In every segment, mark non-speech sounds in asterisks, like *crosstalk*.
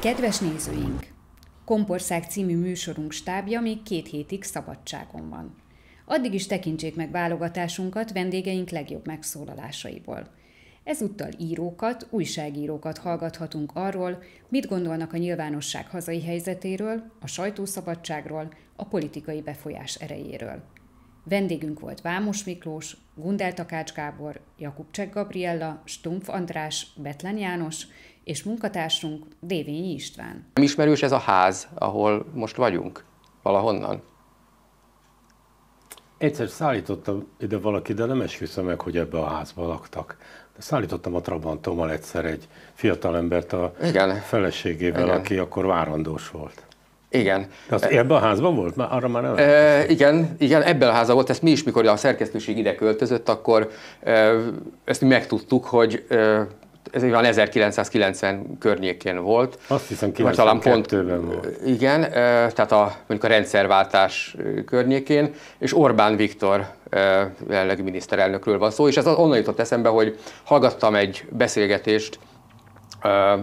Kedves nézőink! Kompország című műsorunk stábja még két hétig szabadságon van. Addig is tekintsék meg válogatásunkat vendégeink legjobb megszólalásaiból. Ezúttal írókat, újságírókat hallgathatunk arról, mit gondolnak a nyilvánosság hazai helyzetéről, a sajtószabadságról, a politikai befolyás erejéről. Vendégünk volt Vámos Miklós, Gundel Takács Gábor, Jakub Csek Gabriella, Stumpf András, Betlen János, és munkatársunk Dévényi István. Nem ismerős ez a ház, ahol most vagyunk? Valahonnan? Egyszer szállítottam ide valaki, de nem esküszöm meg, hogy ebbe a házba laktak. De szállítottam a Trabantommal egyszer egy fiatalembert a Igen. feleségével, Igen. aki akkor várandós volt. Igen. De az e- ebben a házban volt? Már arra már nem e, igen, igen, ebben a házban volt. Ezt mi is, mikor a szerkesztőség ide költözött, akkor e, ezt mi megtudtuk, hogy e, ez így van 1990 környékén volt. Azt hiszem 92-ben volt. Igen, tehát a, mondjuk a rendszerváltás környékén, és Orbán Viktor jelenlegi miniszterelnökről van szó, és ez onnan jutott eszembe, hogy hallgattam egy beszélgetést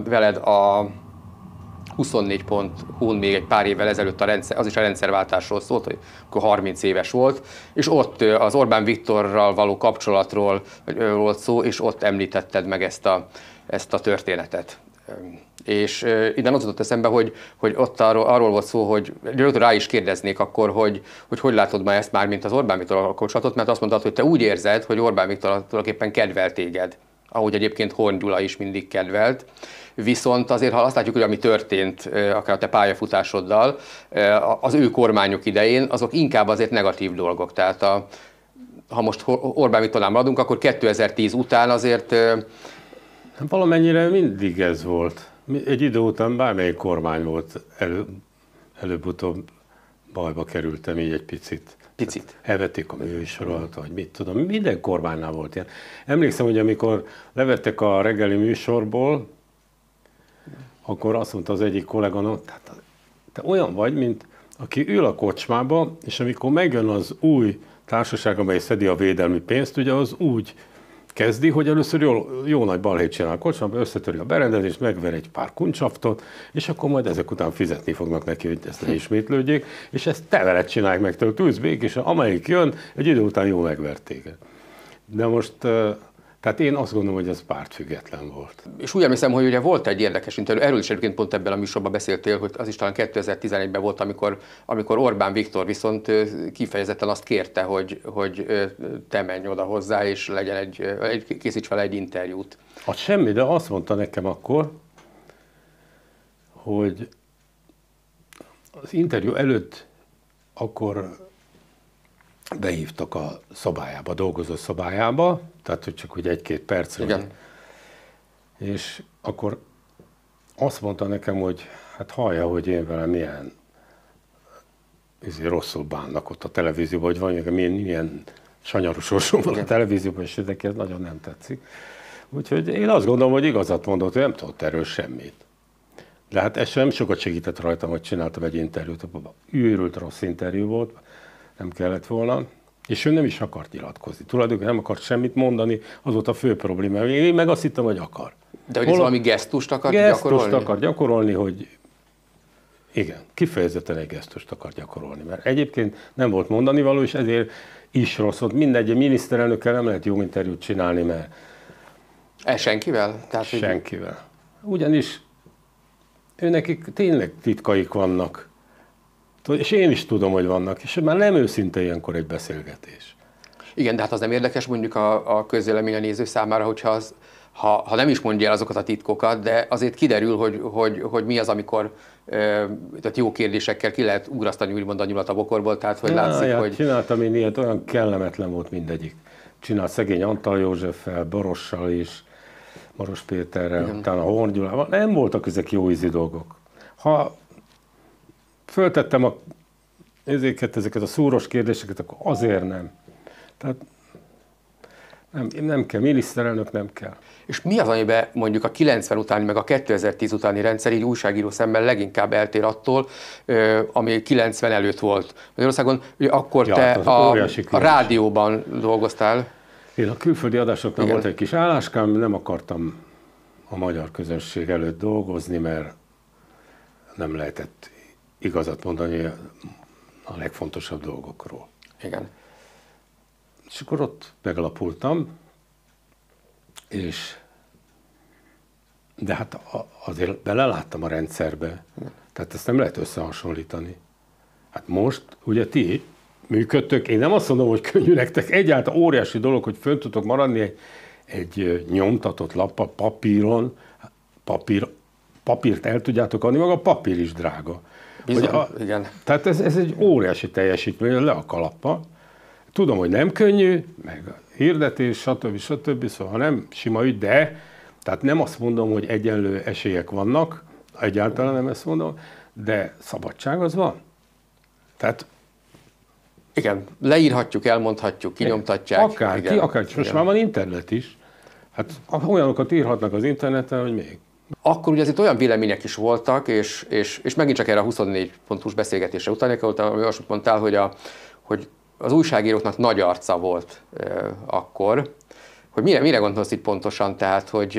veled a pont, n még egy pár évvel ezelőtt a rendszer, az is a rendszerváltásról szólt, hogy akkor 30 éves volt, és ott az Orbán Viktorral való kapcsolatról volt szó, és ott említetted meg ezt a, ezt a történetet. És innen az jutott eszembe, hogy, hogy ott arról, arról volt szó, hogy rögtön rá is kérdeznék akkor, hogy hogy, hogy látod ma ezt már, mint az Orbán Viktor kapcsolatot, mert azt mondtad, hogy te úgy érzed, hogy Orbán Viktor tulajdonképpen kedvel téged, ahogy egyébként Horn Gyula is mindig kedvelt viszont azért, ha azt látjuk, hogy ami történt akár a te pályafutásoddal, az ő kormányok idején, azok inkább azért negatív dolgok. Tehát a, ha most Orbán Viktornál maradunk, akkor 2010 után azért... Hát valamennyire mindig ez volt. Egy idő után bármelyik kormány volt, elő, előbb-utóbb bajba kerültem így egy picit. Picit. Tehát elvették a műsorolat, vagy mit tudom, minden kormánynál volt ilyen. Emlékszem, hogy amikor levettek a reggeli műsorból, akkor azt mondta az egyik no, tehát te olyan vagy, mint aki ül a kocsmába, és amikor megjön az új társaság, amely szedi a védelmi pénzt, ugye az úgy kezdi, hogy először jó, jó nagy balhét csinál a kocsmába, összetöri a berendezést, megver egy pár kuncsaftot, és akkor majd ezek után fizetni fognak neki, hogy ezt ne ismétlődjék, és ezt te veled csinálják meg, te tűzbék, és amelyik jön, egy idő után jó megvertéke. De most tehát én azt gondolom, hogy ez pártfüggetlen volt. És úgy emlékszem, hogy ugye volt egy érdekes interjú, erről is egyébként pont ebben a műsorban beszéltél, hogy az is talán 2011-ben volt, amikor, amikor Orbán Viktor viszont kifejezetten azt kérte, hogy, hogy te menj oda hozzá, és legyen egy, egy készíts fel egy interjút. Hát semmi, de azt mondta nekem akkor, hogy az interjú előtt akkor behívtak a szobájába, a dolgozó szobájába, tehát hogy csak úgy egy-két perc. Igen. És akkor azt mondta nekem, hogy hát hallja, hogy én velem milyen ezért rosszul bánnak ott a televízióban, hogy van hogy milyen, milyen sanyarú sorsom van a televízióban, és neki ez nagyon nem tetszik. Úgyhogy én azt gondolom, hogy igazat mondott, hogy nem tudott erről semmit. De hát ez sem sokat segített rajtam, hogy csináltam egy interjút. Őrült rossz interjú volt, nem kellett volna. És ő nem is akart iratkozni Tulajdonképpen nem akart semmit mondani, az volt a fő probléma. Én meg azt hittem, hogy akar. De hogy Hol... ez valami gesztust akar gesztust gyakorolni? akar gyakorolni, hogy igen, kifejezetten egy gesztust akar gyakorolni, mert egyébként nem volt mondani való, és ezért is rossz volt. Mindegy, miniszterelnökkel nem lehet jó interjút csinálni, mert... E senkivel? Tehát, senkivel. Ugyanis őnek tényleg titkaik vannak. És én is tudom, hogy vannak, és már nem őszinte ilyenkor egy beszélgetés. Igen, de hát az nem érdekes mondjuk a, a közéleménye néző számára, hogyha az, ha, ha nem is mondja el azokat a titkokat, de azért kiderül, hogy, hogy, hogy mi az, amikor tehát jó kérdésekkel ki lehet ugrasztani úgymond a nyulat a bokorból, tehát hogy látszik, ja, hogy... Csináltam én ilyet, olyan kellemetlen volt mindegyik. Csinált szegény Antal Józseffel, Borossal is, Maros Péterrel, Igen. utána Horn Gyulával. Nem voltak ezek jó ízi dolgok. Ha föltettem a ezeket, ezeket a szúros kérdéseket, akkor azért nem. Tehát nem, nem kell, miniszterelnök nem kell. És mi az, amiben mondjuk a 90 utáni, meg a 2010 utáni rendszer így újságíró szemben leginkább eltér attól, ami 90 előtt volt Magyarországon? Ugye akkor ja, te hát a, a rádióban dolgoztál. Én a külföldi adásoknál Igen. volt egy kis álláskám, nem akartam a magyar közönség előtt dolgozni, mert nem lehetett igazat mondani a legfontosabb dolgokról. Igen. És akkor ott megalapultam, és de hát azért beleláttam a rendszerbe, tehát ezt nem lehet összehasonlítani. Hát most, ugye ti működtök, én nem azt mondom, hogy könnyű nektek, egyáltalán óriási dolog, hogy fönn tudtok maradni egy, egy nyomtatott lap, papíron, hát papír, papírt el tudjátok adni, maga a papír is drága. Bizony, a, igen. Tehát ez, ez egy óriási teljesítmény, le a kalappa. Tudom, hogy nem könnyű, meg a hirdetés, stb. stb. Szóval nem sima ügy, de tehát nem azt mondom, hogy egyenlő esélyek vannak, egyáltalán nem ezt mondom, de szabadság az van. Tehát igen, leírhatjuk, elmondhatjuk, kinyomtatják. Akár, igen, akár, igen. most már van internet is. Hát olyanokat írhatnak az interneten, hogy még. Akkor ugye itt olyan vélemények is voltak, és, és, és megint csak erre a 24 pontos beszélgetésre utalnék, ahol azt mondtál, hogy, a, hogy az újságíróknak nagy arca volt e, akkor, hogy mire, mire gondolsz itt pontosan, tehát, hogy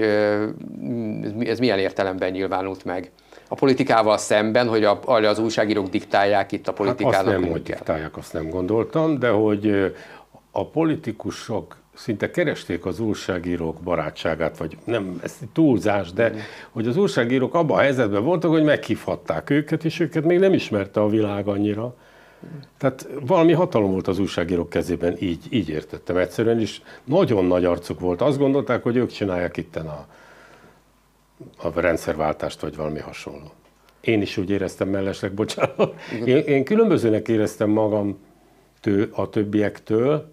ez milyen értelemben nyilvánult meg? A politikával szemben, hogy a, az újságírók diktálják itt a politikának? Hát azt nem, hogy diktálják, azt nem gondoltam, de hogy a politikusok szinte keresték az újságírók barátságát, vagy nem, ez túlzás, de hogy az újságírók abban a helyzetben voltak, hogy megkifatták őket, és őket még nem ismerte a világ annyira. Tehát valami hatalom volt az újságírók kezében, így, így értettem egyszerűen, és nagyon nagy arcuk volt. Azt gondolták, hogy ők csinálják itten a, a rendszerváltást, vagy valami hasonló. Én is úgy éreztem mellesleg, bocsánat. Én, én különbözőnek éreztem magam tő, a többiektől,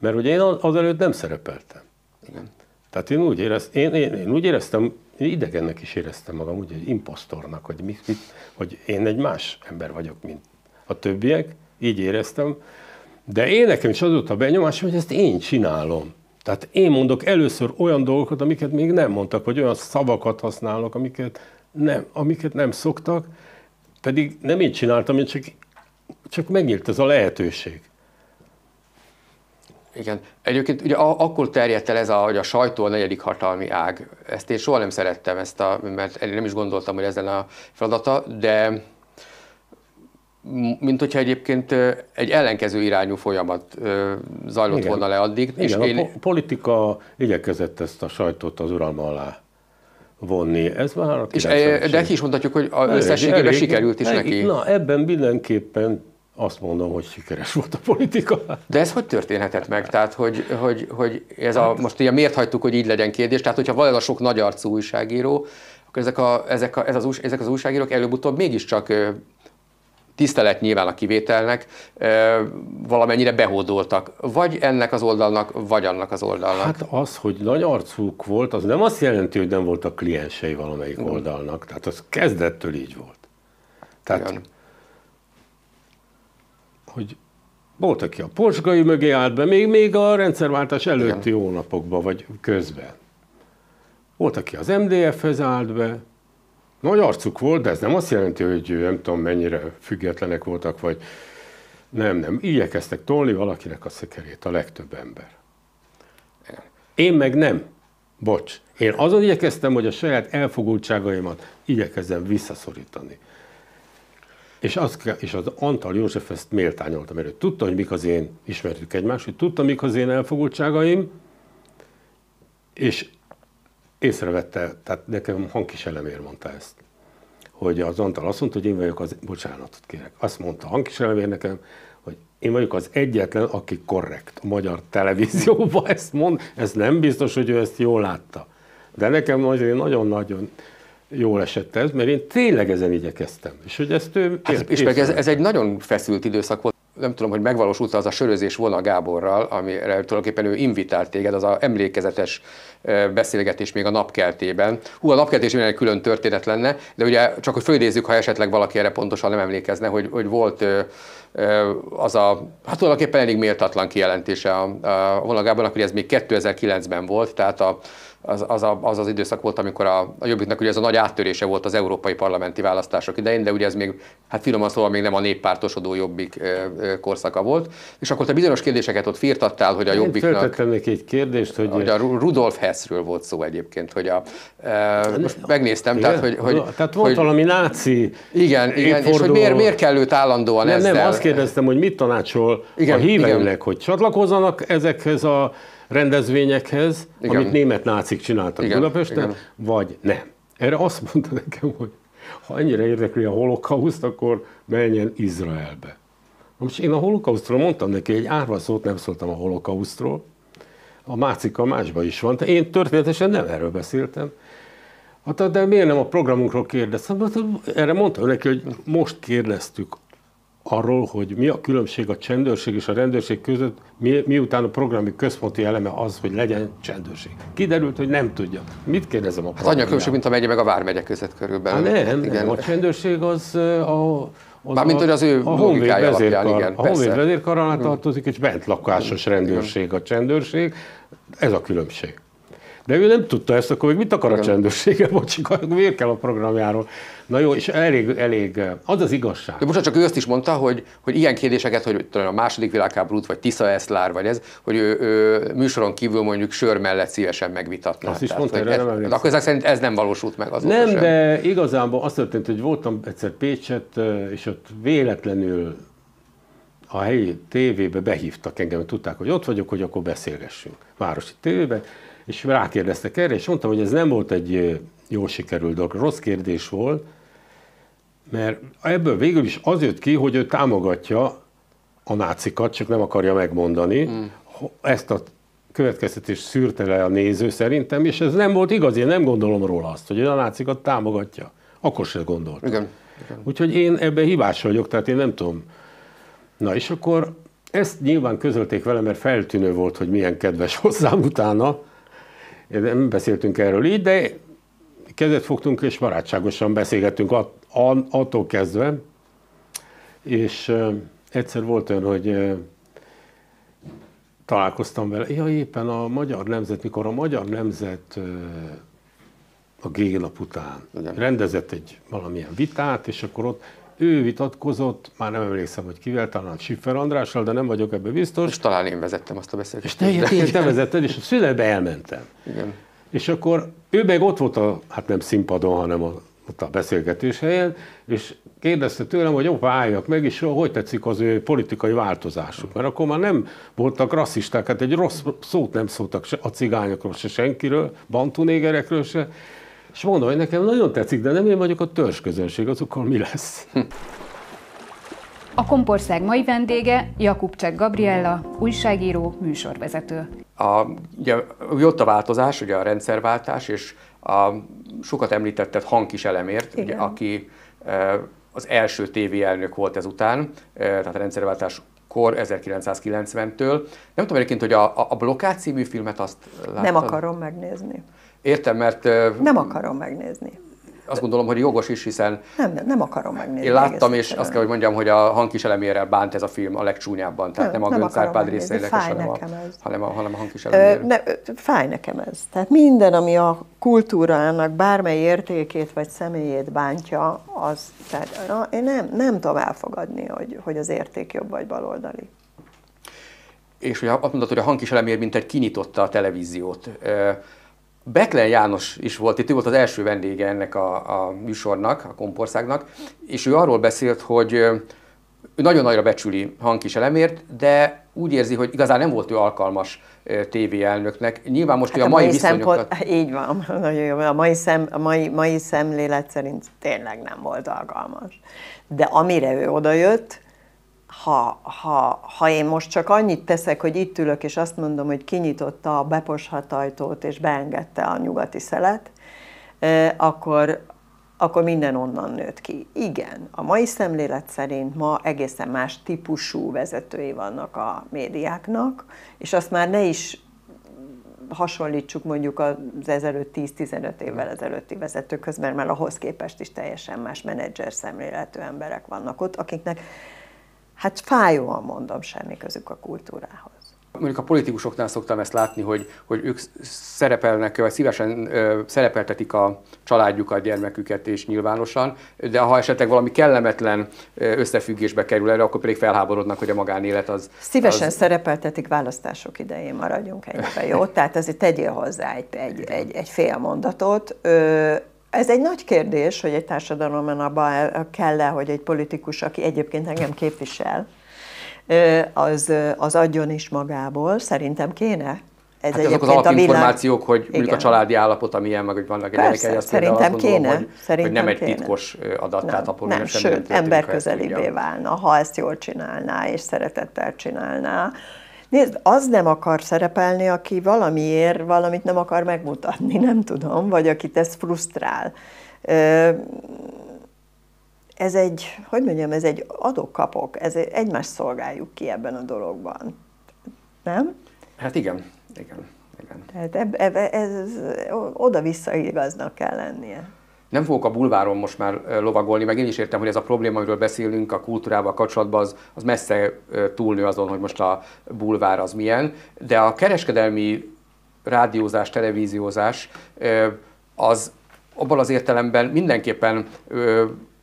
mert ugye én azelőtt nem szerepeltem. Igen. Tehát én úgy, érez, én, én, én úgy éreztem, én idegennek is éreztem magam, úgy, hogy impostornak, hogy, mit, mit, hogy én egy más ember vagyok, mint a többiek, így éreztem. De én nekem is az volt a benyomás, hogy ezt én csinálom. Tehát én mondok először olyan dolgokat, amiket még nem mondtak, vagy olyan szavakat használok, amiket nem, amiket nem szoktak, pedig nem én csináltam, én csak, csak megnyílt ez a lehetőség. Igen. Egyébként ugye akkor terjedt el ez, a, hogy a sajtó a negyedik hatalmi ág. Ezt én soha nem szerettem, ezt a, mert nem is gondoltam, hogy ezen a feladata, de mint hogyha egyébként egy ellenkező irányú folyamat zajlott igen. volna le addig. Igen, és a én... politika igyekezett ezt a sajtót az uralma alá vonni. Ez már a és, De ki is mondhatjuk, hogy a összességében sikerült is neki. Na, ebben mindenképpen azt mondom, hogy sikeres volt a politika. De ez hogy történhetett meg? Tehát, hogy, hogy, hogy ez a, hát- most ugye miért hagytuk, hogy így legyen kérdés? Tehát, hogyha valahol sok arcú újságíró, akkor ezek, a, ezek, a, ez az, ezek az újságírók előbb-utóbb mégiscsak tisztelet nyilván a kivételnek, valamennyire behódoltak. Vagy ennek az oldalnak, vagy annak az oldalnak. Hát az, hogy nagy arcuk volt, az nem azt jelenti, hogy nem voltak kliensei valamelyik oldalnak. Tehát az kezdettől így volt. Tehát Igen hogy volt, aki a posgai mögé állt be, még, még a rendszerváltás előtti Igen. hónapokban, vagy közben. Volt, aki az MDF-hez állt be, nagy arcuk volt, de ez nem azt jelenti, hogy nem tudom mennyire függetlenek voltak, vagy nem, nem. Igyekeztek tolni valakinek a szekerét, a legtöbb ember. Én meg nem. Bocs. Én azon igyekeztem, hogy a saját elfogultságaimat igyekezzem visszaszorítani. És, az, és az Antal József ezt méltányolta, mert ő tudta, hogy mik az én, ismertük egymást, hogy tudta, mik az én elfogultságaim, és észrevette, tehát nekem elemér mondta ezt, hogy az Antal azt mondta, hogy én vagyok az, bocsánatot kérek, azt mondta elemér nekem, hogy én vagyok az egyetlen, aki korrekt a magyar televízióban *laughs* ezt mond, ez nem biztos, hogy ő ezt jól látta. De nekem azért nagyon-nagyon jól esett ez, mert én tényleg ezen igyekeztem. És hogy ezt ő... Hát, és meg ez, ez egy nagyon feszült időszak volt. Nem tudom, hogy megvalósult az a sörözés volna Gáborral, amire tulajdonképpen ő invitált téged, az a emlékezetes beszélgetés még a napkeltében. Hú, a napkeltés minden külön történet lenne, de ugye csak hogy fölidézzük, ha esetleg valaki erre pontosan nem emlékezne, hogy, hogy volt az a, hát tulajdonképpen elég méltatlan kijelentése a, a Gábornak, hogy ez még 2009-ben volt, tehát a az az, a, az az időszak volt, amikor a, a Jobbiknak ugye ez a nagy áttörése volt az európai parlamenti választások idején, de ugye ez még, hát finoman szóval még nem a néppártosodó Jobbik ö, ö, korszaka volt. És akkor te bizonyos kérdéseket ott firtattál, hogy a Én Jobbiknak... Föltettem neki egy kérdést, hogy... Hogy a Rudolf Hessről volt szó egyébként, hogy a... E, most megnéztem, tehát hogy... hogy tehát volt hogy, valami náci... Igen, igen, és hogy miért, miért kell őt állandóan nem, ezzel... Nem, azt kérdeztem, hogy mit tanácsol igen, a híveimnek, igen. hogy csatlakozzanak ezekhez a rendezvényekhez, Igen. amit német nácik csináltak Igen. Budapesten, Igen. vagy nem. Erre azt mondta nekem, hogy ha ennyire érdekli a holokauszt, akkor menjen Izraelbe. Most én a holokausztról mondtam neki, egy árva szót nem szóltam a holokausztról, a mácika másba is van, de én történetesen nem erről beszéltem. Hát, de miért nem a programunkról kérdeztem? Hát, erre mondtam neki, hogy most kérdeztük arról, hogy mi a különbség a csendőrség és a rendőrség között, mi, miután a programi központi eleme az, hogy legyen csendőrség. Kiderült, hogy nem tudja. Mit kérdezem a Hát annyi a különbség, mint a megye meg a vármegye között körülbelül. Hát nem, igen. nem, a csendőrség az a az Mármint, hogy az ő a logikája alapján, igen. A Honvéd vezérkar alá hm. tartozik, és bent lakásos hm. rendőrség a csendőrség. Ez a különbség. De ő nem tudta ezt, akkor még mit akar a csendőrsége, *laughs* bocsik, miért kell a programjáról? Na jó, és elég, elég, az az igazság. De most csak ő azt is mondta, hogy, hogy ilyen kérdéseket, hogy a második világháborút, vagy Tisza Eszlár, vagy ez, hogy ő, ő műsoron kívül mondjuk sör mellett szívesen megvitatná. Azt is Tehát, mondta, erre nem ez, Akkor ezek szerint ez nem valósult meg az Nem, sem. de igazából azt történt, hogy voltam egyszer Pécset, és ott véletlenül a helyi tévébe behívtak engem, tudták, hogy ott vagyok, hogy akkor beszélgessünk. Városi tévében, és rákérdeztek erre, és mondtam, hogy ez nem volt egy jó sikerült dolog, rossz kérdés volt, mert ebből végül is az jött ki, hogy ő támogatja a nácikat, csak nem akarja megmondani. hmm. Ezt a következtetés szűrte le a néző szerintem, és ez nem volt igaz, én nem gondolom róla azt, hogy a nácikat támogatja. Akkor se gondoltam. Igen. Igen. Úgyhogy én ebben hibás vagyok, tehát én nem tudom. Na és akkor ezt nyilván közölték vele, mert feltűnő volt, hogy milyen kedves hozzám utána, nem beszéltünk erről így, de kezet fogtunk és barátságosan beszélgettünk att, attól kezdve, és egyszer volt olyan, hogy találkoztam vele, ja éppen a Magyar Nemzet, mikor a Magyar Nemzet a G-nap után Igen. rendezett egy valamilyen vitát, és akkor ott ő vitatkozott, már nem emlékszem, hogy kivel, talán Siffer Andrással, de nem vagyok ebben biztos. És talán én vezettem azt a beszélgetést. És te, te vezetted, és a szülebe elmentem. Igen. És akkor ő meg ott volt a, hát nem színpadon, hanem a, ott a beszélgetés helyen, és kérdezte tőlem, hogy opa, álljak meg, és hogy tetszik az ő politikai változásuk. Mert akkor már nem voltak rasszisták, hát egy rossz szót nem szóltak se a cigányokról, se senkiről, bantunégerekről se, és mondom, hogy nekem nagyon tetszik, de nem én vagyok a közönség, azokkal mi lesz? A Kompország mai vendége Jakub Csek Gabriella, újságíró, műsorvezető. A, ugye jött a változás, ugye a rendszerváltás, és a sokat említettet Hankis Elemért, ugye, aki e, az első tévi elnök volt ezután, e, tehát a rendszerváltás kor 1990-től. Nem tudom egyébként, hogy a, a Blokkád című filmet azt láttad? Nem akarom megnézni. Értem, mert... Nem akarom megnézni. Azt gondolom, hogy jogos is, hiszen... Nem, nem, nem akarom megnézni. Én láttam, és azt kell, hogy mondjam, hogy a elemérrel bánt ez a film a legcsúnyábban. Tehát nem, nem a Gönc Árpád részének, hanem a, hanem, a, hanem a hangkiselemérrel. Ne, fáj nekem ez. Tehát minden, ami a kultúrának bármely értékét vagy személyét bántja, az... Tehát, na, én nem, nem tudom elfogadni, hogy, hogy az érték jobb vagy baloldali. És hogy azt mondod, hogy a elemér mint egy kinyitotta a televíziót. Beklen János is volt itt, ő volt az első vendége ennek a, a műsornak, a kompországnak, és ő arról beszélt, hogy ő nagyon nagyra becsüli Hankis elemért, de úgy érzi, hogy igazán nem volt ő alkalmas TV elnöknek. Nyilván most hát a, a mai, mai viszonyokat... Szempont, így van, *laughs* nagyon jó. A mai, szem, a mai, mai szemlélet szerint tényleg nem volt alkalmas. De amire ő odajött, ha, ha, ha én most csak annyit teszek, hogy itt ülök, és azt mondom, hogy kinyitotta a beposhat ajtót, és beengedte a nyugati szelet, akkor, akkor minden onnan nőtt ki. Igen, a mai szemlélet szerint ma egészen más típusú vezetői vannak a médiáknak, és azt már ne is hasonlítsuk mondjuk az ezelőtt 10-15 évvel ezelőtti vezetőkhöz, mert már ahhoz képest is teljesen más menedzser szemléletű emberek vannak ott, akiknek hát fájóan mondom, semmi közük a kultúrához. Mondjuk a politikusoknál szoktam ezt látni, hogy, hogy ők szerepelnek, vagy szívesen ö, szerepeltetik a családjukat, gyermeküket és nyilvánosan, de ha esetleg valami kellemetlen összefüggésbe kerül erre, akkor pedig felháborodnak, hogy a magánélet az... Szívesen az... szerepeltetik választások idején, maradjunk ennyiben, jó? Tehát azért tegyél hozzá egy, egy, egy, egy fél mondatot. Ö, ez egy nagy kérdés, hogy egy társadalomban abban kell-e, hogy egy politikus, aki egyébként engem képvisel, az, az adjon is magából, szerintem kéne. Ez hát azok az alapinformációk, hogy mondjuk a családi állapot, ami ilyen, meg hogy vannak Persze, gyerekei, azt szerintem azt gondolom, Hogy, szerintem hogy nem kéne. egy titkos adat, nem, tehát nem, nem sőt, emberközelibbé válna, ha ezt jól csinálná és szeretettel csinálná Nézd, az nem akar szerepelni, aki valamiért valamit nem akar megmutatni, *laughs* nem tudom, vagy akit ez frusztrál. Ez egy, hogy mondjam, ez egy adok-kapok, ez egy, egymást szolgáljuk ki ebben a dologban. Nem? Hát igen, igen, igen. Tehát eb, eb, ez, oda-vissza igaznak kell lennie nem fogok a bulváron most már lovagolni, meg én is értem, hogy ez a probléma, amiről beszélünk a kultúrával kapcsolatban, az, az messze túlnő azon, hogy most a bulvár az milyen, de a kereskedelmi rádiózás, televíziózás az abban az értelemben mindenképpen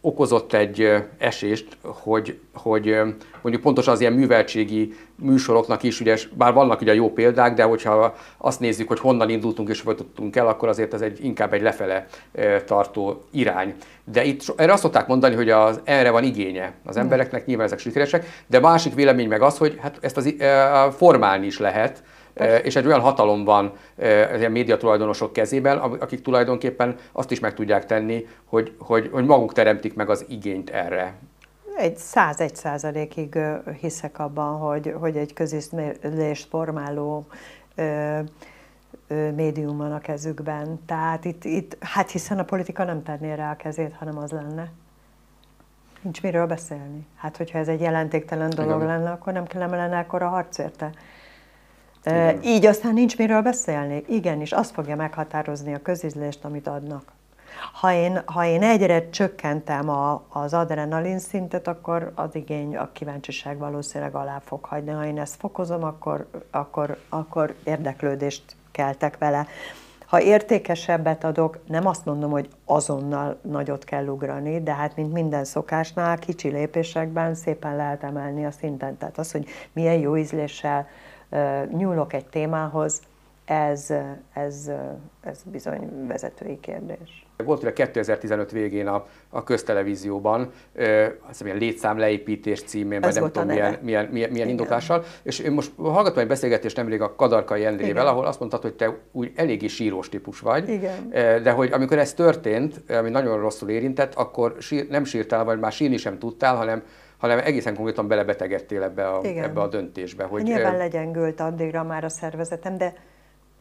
okozott egy esést, hogy, hogy mondjuk pontosan az ilyen műveltségi műsoroknak is, ugye, bár vannak ugye jó példák, de hogyha azt nézzük, hogy honnan indultunk és folytattunk el, akkor azért ez egy, inkább egy lefele tartó irány. De itt erre azt szokták mondani, hogy az, erre van igénye az embereknek, nyilván ezek sikeresek, de másik vélemény meg az, hogy hát ezt az, e, formálni is lehet, és egy olyan hatalom van ilyen média tulajdonosok kezében, akik tulajdonképpen azt is meg tudják tenni, hogy, hogy, hogy maguk teremtik meg az igényt erre egy 101 százalékig hiszek abban, hogy, hogy egy közismerést formáló ö, ö, médium van a kezükben. Tehát itt, itt, hát hiszen a politika nem tenné rá a kezét, hanem az lenne. Nincs miről beszélni. Hát, hogyha ez egy jelentéktelen dolog Igen. lenne, akkor nem kellene lenne akkor a harc érte. Igen. Így aztán nincs miről beszélni. Igen, és az fogja meghatározni a közizlést, amit adnak. Ha én, ha én egyre csökkentem a, az adrenalin szintet, akkor az igény, a kíváncsiság valószínűleg alá fog hagyni. Ha én ezt fokozom, akkor, akkor, akkor érdeklődést keltek vele. Ha értékesebbet adok, nem azt mondom, hogy azonnal nagyot kell ugrani, de hát mint minden szokásnál, kicsi lépésekben szépen lehet emelni a szinten. Tehát az, hogy milyen jó ízléssel uh, nyúlok egy témához, ez, ez, ez bizony vezetői kérdés volt ugye 2015 végén a, a köztelevízióban, ö, azt hiszem, létszám leépítés címén, vagy nem tudom milyen, milyen, milyen, milyen indokással. és én most hallgattam egy beszélgetést nemrég a Kadarkai Endrével, ahol azt mondtad, hogy te úgy eléggé sírós típus vagy, Igen. de hogy amikor ez történt, ami nagyon rosszul érintett, akkor sír, nem sírtál, vagy már sírni sem tudtál, hanem hanem egészen konkrétan belebetegedtél ebbe a, ebbe a döntésbe. Hogy hát Nyilván legyengült addigra már a szervezetem, de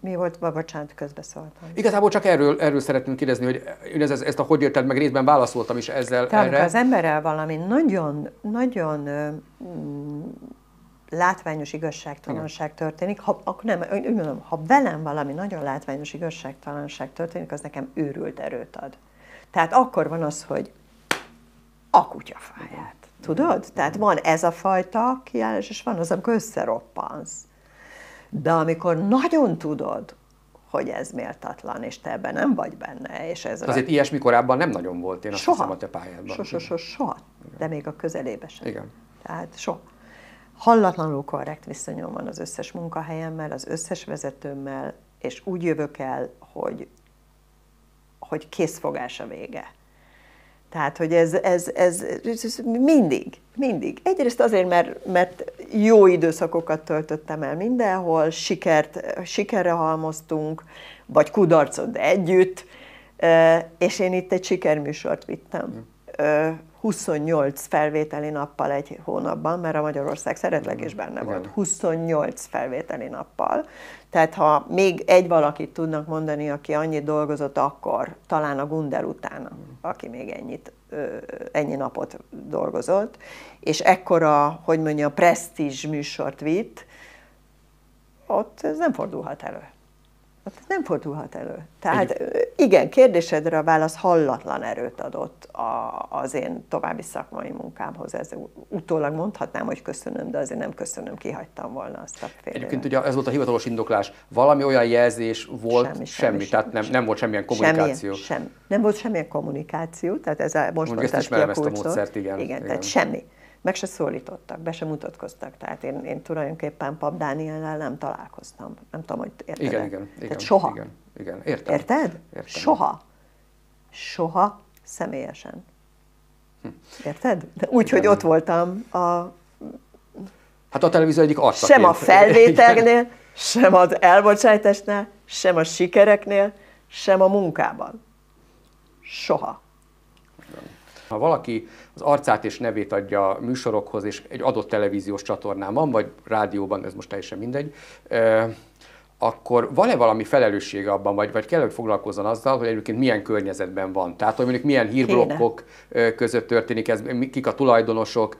mi volt, bocsánat, közbeszóltam. Igazából csak erről, erről szeretném kérdezni, hogy ez, ez, ezt a hogy érted, meg részben válaszoltam is ezzel Tehát, erre. az emberrel valami nagyon, nagyon mm, látványos igazságtalanság történik, ha, akkor nem, úgy mondom, ha velem valami nagyon látványos igazságtalanság történik, az nekem őrült erőt ad. Tehát akkor van az, hogy a fáját. Tudod? Tehát van ez a fajta kiállás, és van az, amikor összeroppansz de amikor nagyon tudod, hogy ez méltatlan, és te ebben nem vagy benne. És ez Azért rá... ilyesmi korábban nem nagyon volt, én azt hiszem a te Soha, soha, soha, soha. de még a közelébe sem. Igen. Tehát soha. Hallatlanul korrekt viszonyom van az összes munkahelyemmel, az összes vezetőmmel, és úgy jövök el, hogy, hogy készfogás a vége. Tehát, hogy ez, ez, ez, ez mindig, mindig. Egyrészt azért, mert, mert jó időszakokat töltöttem el mindenhol, sikert, sikerre halmoztunk, vagy kudarcod együtt, és én itt egy sikerműsort vittem. Mm 28 felvételi nappal egy hónapban, mert a Magyarország is benne volt, 28 felvételi nappal. Tehát ha még egy valakit tudnak mondani, aki annyit dolgozott akkor, talán a Gunder után, aki még ennyit, ennyi napot dolgozott, és ekkora, hogy mondja, presztízs műsort vitt, ott ez nem fordulhat elő. Hát nem fordulhat elő. Tehát Egy... igen, kérdésedre a válasz hallatlan erőt adott a, az én további szakmai munkámhoz. Ez utólag mondhatnám, hogy köszönöm, de azért nem köszönöm, kihagytam volna azt a félre. Egyébként ugye ez volt a hivatalos indoklás. Valami olyan jelzés volt, semmi, semmi, semmi tehát nem, nem volt semmilyen kommunikáció. Semmi, sem, nem volt semmilyen kommunikáció, tehát ez a, most Mondjuk ezt ismerem ezt a módszert, igen. Igen, igen. tehát semmi meg se szólítottak, be se mutatkoztak. Tehát én, én tulajdonképpen Pap Dániellel nem találkoztam. Nem tudom, hogy érted. Igen, igen, igen. Tehát soha. Igen, igen. Értem. Érted? Értem. Soha. Soha személyesen. Hm. Érted? Úgyhogy ott voltam a... Hát a televízió egyik arcaként. Sem a *laughs* felvételnél, sem az elbocsájtásnál, sem a sikereknél, sem a munkában. Soha. Ha valaki az arcát és nevét adja a műsorokhoz, és egy adott televíziós csatornán van, vagy rádióban, ez most teljesen mindegy, akkor van-e valami felelőssége abban, vagy, vagy kell, hogy foglalkozzon azzal, hogy egyébként milyen környezetben van? Tehát, hogy mondjuk milyen hírblokkok Kéne. között történik ez, kik a tulajdonosok,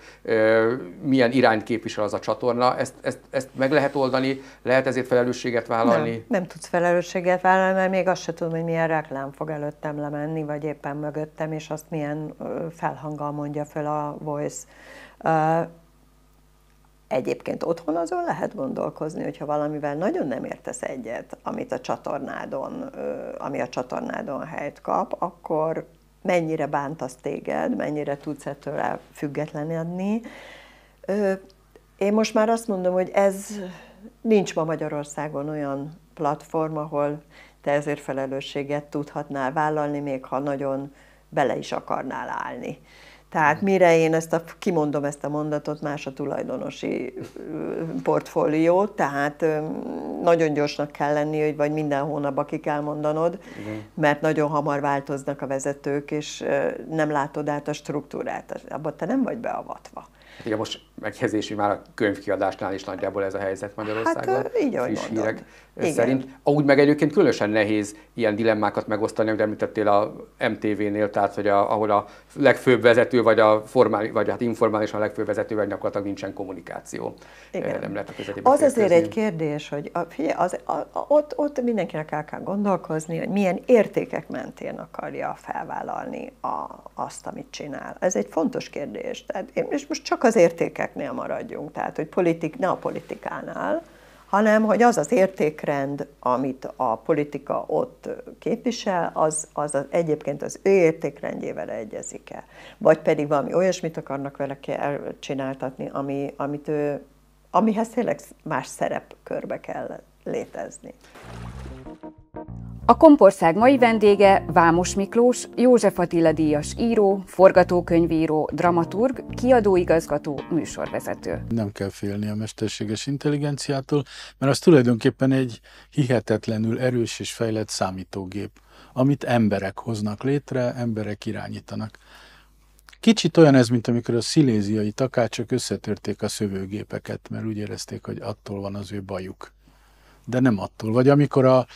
milyen irányt képvisel az a csatorna, ezt, ezt, ezt meg lehet oldani, lehet ezért felelősséget vállalni? Nem, nem tudsz felelősséget vállalni, mert még azt se tudom, hogy milyen reklám fog előttem lemenni, vagy éppen mögöttem, és azt milyen felhanggal mondja föl a voice. Egyébként otthon azon lehet gondolkozni, hogyha valamivel nagyon nem értesz egyet, amit a csatornádon, ami a csatornádon helyt kap, akkor mennyire bántasz téged, mennyire tudsz ettől el függetlenedni. Én most már azt mondom, hogy ez nincs ma Magyarországon olyan platform, ahol te ezért felelősséget tudhatnál vállalni, még ha nagyon bele is akarnál állni. Tehát mire én ezt a, kimondom ezt a mondatot, más a tulajdonosi portfólió, tehát nagyon gyorsnak kell lenni, hogy vagy minden hónapban ki kell mondanod, mert nagyon hamar változnak a vezetők, és nem látod át a struktúrát, abban te nem vagy beavatva. Hát igen, most megjegyzés, hogy már a könyvkiadásnál is nagyjából ez a helyzet hát, Magyarországon. Hát, így, hogy Friss hírek. Igen. szerint. Úgy meg egyébként különösen nehéz ilyen dilemmákat megosztani, amit említettél a MTV-nél, tehát hogy a, ahol a legfőbb vezető, vagy a formál, vagy hát informálisan a legfőbb vezető, vagy gyakorlatilag nincsen kommunikáció. Igen. Nem lehet a Az férkezni. azért egy kérdés, hogy a, figyelj, az, a, a, ott, ott mindenkinek el kell gondolkozni, hogy milyen értékek mentén akarja felvállalni a, azt, amit csinál. Ez egy fontos kérdés. Tehát én, és most csak az értékeknél maradjunk, tehát hogy politik, ne a politikánál, hanem hogy az az értékrend, amit a politika ott képvisel, az, az, az egyébként az ő értékrendjével egyezik-e. Vagy pedig valami olyasmit akarnak vele csináltatni, ami, amit ő, amihez tényleg más szerepkörbe kell létezni. A Kompország mai vendége Vámos Miklós, József Attila díjas író, forgatókönyvíró, dramaturg, kiadóigazgató, műsorvezető. Nem kell félni a mesterséges intelligenciától, mert az tulajdonképpen egy hihetetlenül erős és fejlett számítógép, amit emberek hoznak létre, emberek irányítanak. Kicsit olyan ez, mint amikor a sziléziai takácsok összetörték a szövőgépeket, mert úgy érezték, hogy attól van az ő bajuk de nem attól. Vagy amikor a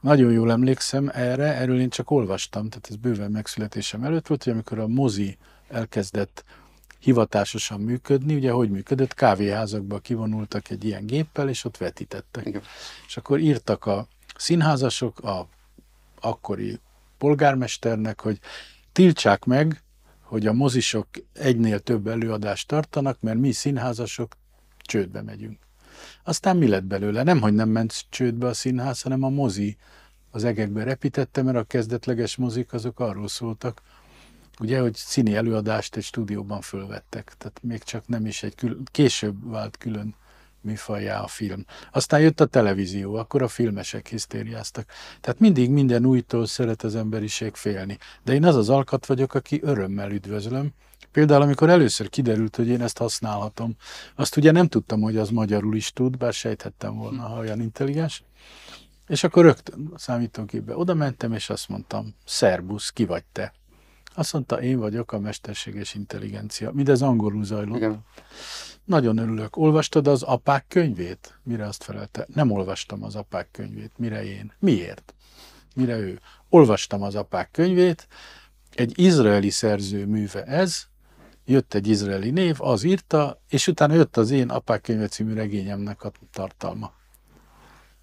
nagyon jól emlékszem erre, erről én csak olvastam, tehát ez bőven megszületésem előtt volt, hogy amikor a mozi elkezdett hivatásosan működni, ugye hogy működött, kávéházakba kivonultak egy ilyen géppel, és ott vetítettek. Igen. És akkor írtak a színházasok a akkori polgármesternek, hogy tiltsák meg, hogy a mozisok egynél több előadást tartanak, mert mi színházasok csődbe megyünk. Aztán mi lett belőle? Nem, hogy nem ment csődbe a színház, hanem a mozi az egekbe repítette, mert a kezdetleges mozik azok arról szóltak, ugye, hogy színi előadást egy stúdióban fölvettek, tehát még csak nem is egy kül- később vált külön műfajá a film. Aztán jött a televízió, akkor a filmesek hisztériáztak. Tehát mindig minden újtól szeret az emberiség félni. De én az az alkat vagyok, aki örömmel üdvözlöm, Például, amikor először kiderült, hogy én ezt használhatom, azt ugye nem tudtam, hogy az magyarul is tud, bár sejthettem volna, ha olyan intelligens. És akkor rögtön a számítógépbe oda mentem, és azt mondtam, szerbusz, ki vagy te? Azt mondta, én vagyok a mesterséges intelligencia. Mindez angolul zajlott. Igen. Nagyon örülök. Olvastad az apák könyvét? Mire azt felelte? Nem olvastam az apák könyvét. Mire én? Miért? Mire ő? Olvastam az apák könyvét. Egy izraeli szerző műve ez, jött egy izraeli név, az írta, és utána jött az én Apák könyve című regényemnek a tartalma.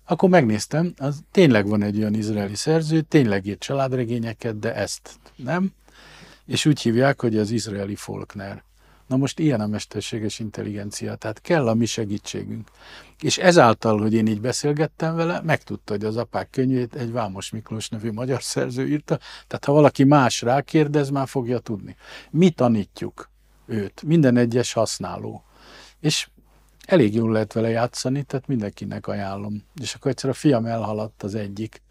Akkor megnéztem, az tényleg van egy olyan izraeli szerző, tényleg írt családregényeket, de ezt nem, és úgy hívják, hogy az izraeli Folkner. Na most ilyen a mesterséges intelligencia, tehát kell a mi segítségünk. És ezáltal, hogy én így beszélgettem vele, megtudta, hogy az apák könyvét egy Vámos Miklós nevű magyar szerző írta, tehát ha valaki más rákérdez, már fogja tudni. Mi tanítjuk őt, minden egyes használó. És elég jól lehet vele játszani, tehát mindenkinek ajánlom. És akkor egyszer a fiam elhaladt az egyik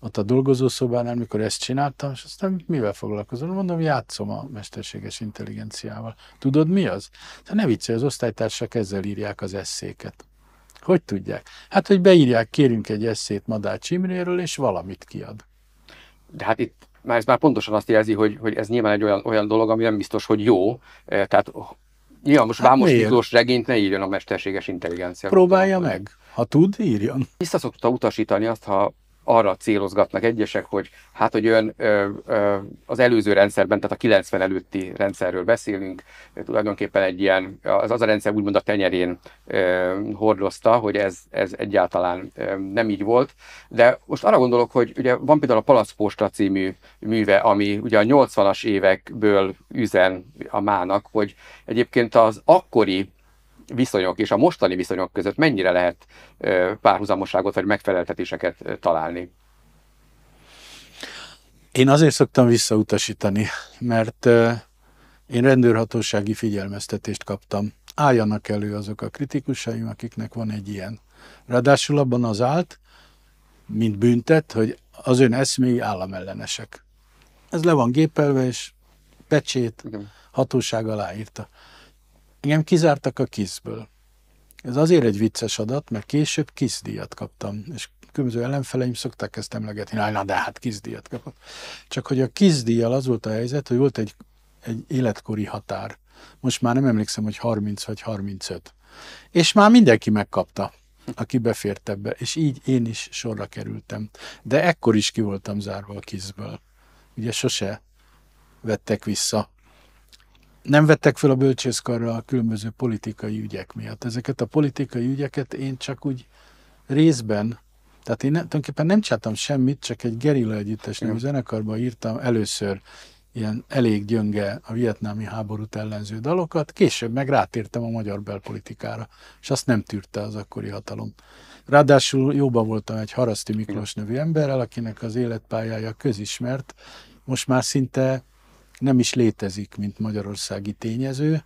ott a dolgozószobánál, amikor ezt csináltam, és aztán mivel foglalkozom? Mondom, játszom a mesterséges intelligenciával. Tudod, mi az? De hát ne viccelj, az osztálytársak ezzel írják az eszéket. Hogy tudják? Hát, hogy beírják, kérünk egy eszét Madács Imréről, és valamit kiad. De hát itt már ez már pontosan azt jelzi, hogy, hogy ez nyilván egy olyan, olyan dolog, ami nem biztos, hogy jó. E, tehát oh, nyilván most hát Vámos Miklós regényt ne írjon a mesterséges intelligencia. Próbálja meg. Ha tud, írjon. Vissza szokta utasítani azt, ha arra célozgatnak egyesek, hogy hát, hogy ön ö, ö, az előző rendszerben, tehát a 90 előtti rendszerről beszélünk, tulajdonképpen egy ilyen, az, az a rendszer úgymond a tenyerén ö, hordozta, hogy ez, ez egyáltalán ö, nem így volt. De most arra gondolok, hogy ugye van például a Palackposta című műve, ami ugye a 80-as évekből üzen a mának, hogy egyébként az akkori viszonyok és a mostani viszonyok között mennyire lehet párhuzamosságot vagy megfeleltetéseket találni? Én azért szoktam visszautasítani, mert én rendőrhatósági figyelmeztetést kaptam. Álljanak elő azok a kritikusaim, akiknek van egy ilyen. Ráadásul abban az állt, mint büntet, hogy az ön eszméi államellenesek. Ez le van gépelve, és pecsét hatóság aláírta. Engem kizártak a kiszből. Ez azért egy vicces adat, mert később kiszdíjat kaptam, és különböző ellenfeleim szokták ezt emlegetni, na de hát kiszdíjat kapok. Csak hogy a KISZ az volt a helyzet, hogy volt egy, egy életkori határ. Most már nem emlékszem, hogy 30 vagy 35. És már mindenki megkapta, aki befért ebbe, és így én is sorra kerültem. De ekkor is ki voltam zárva a kizből. Ugye sose vettek vissza nem vettek fel a bölcsészkarra a különböző politikai ügyek miatt. Ezeket a politikai ügyeket én csak úgy részben, tehát én ne, tulajdonképpen nem csináltam semmit, csak egy gerilla együttes nevű zenekarban írtam először ilyen elég gyönge a vietnámi háborút ellenző dalokat, később meg rátértem a magyar belpolitikára, és azt nem tűrte az akkori hatalom. Ráadásul jóban voltam egy Haraszti Miklós nevű emberrel, akinek az életpályája közismert, most már szinte nem is létezik, mint magyarországi tényező,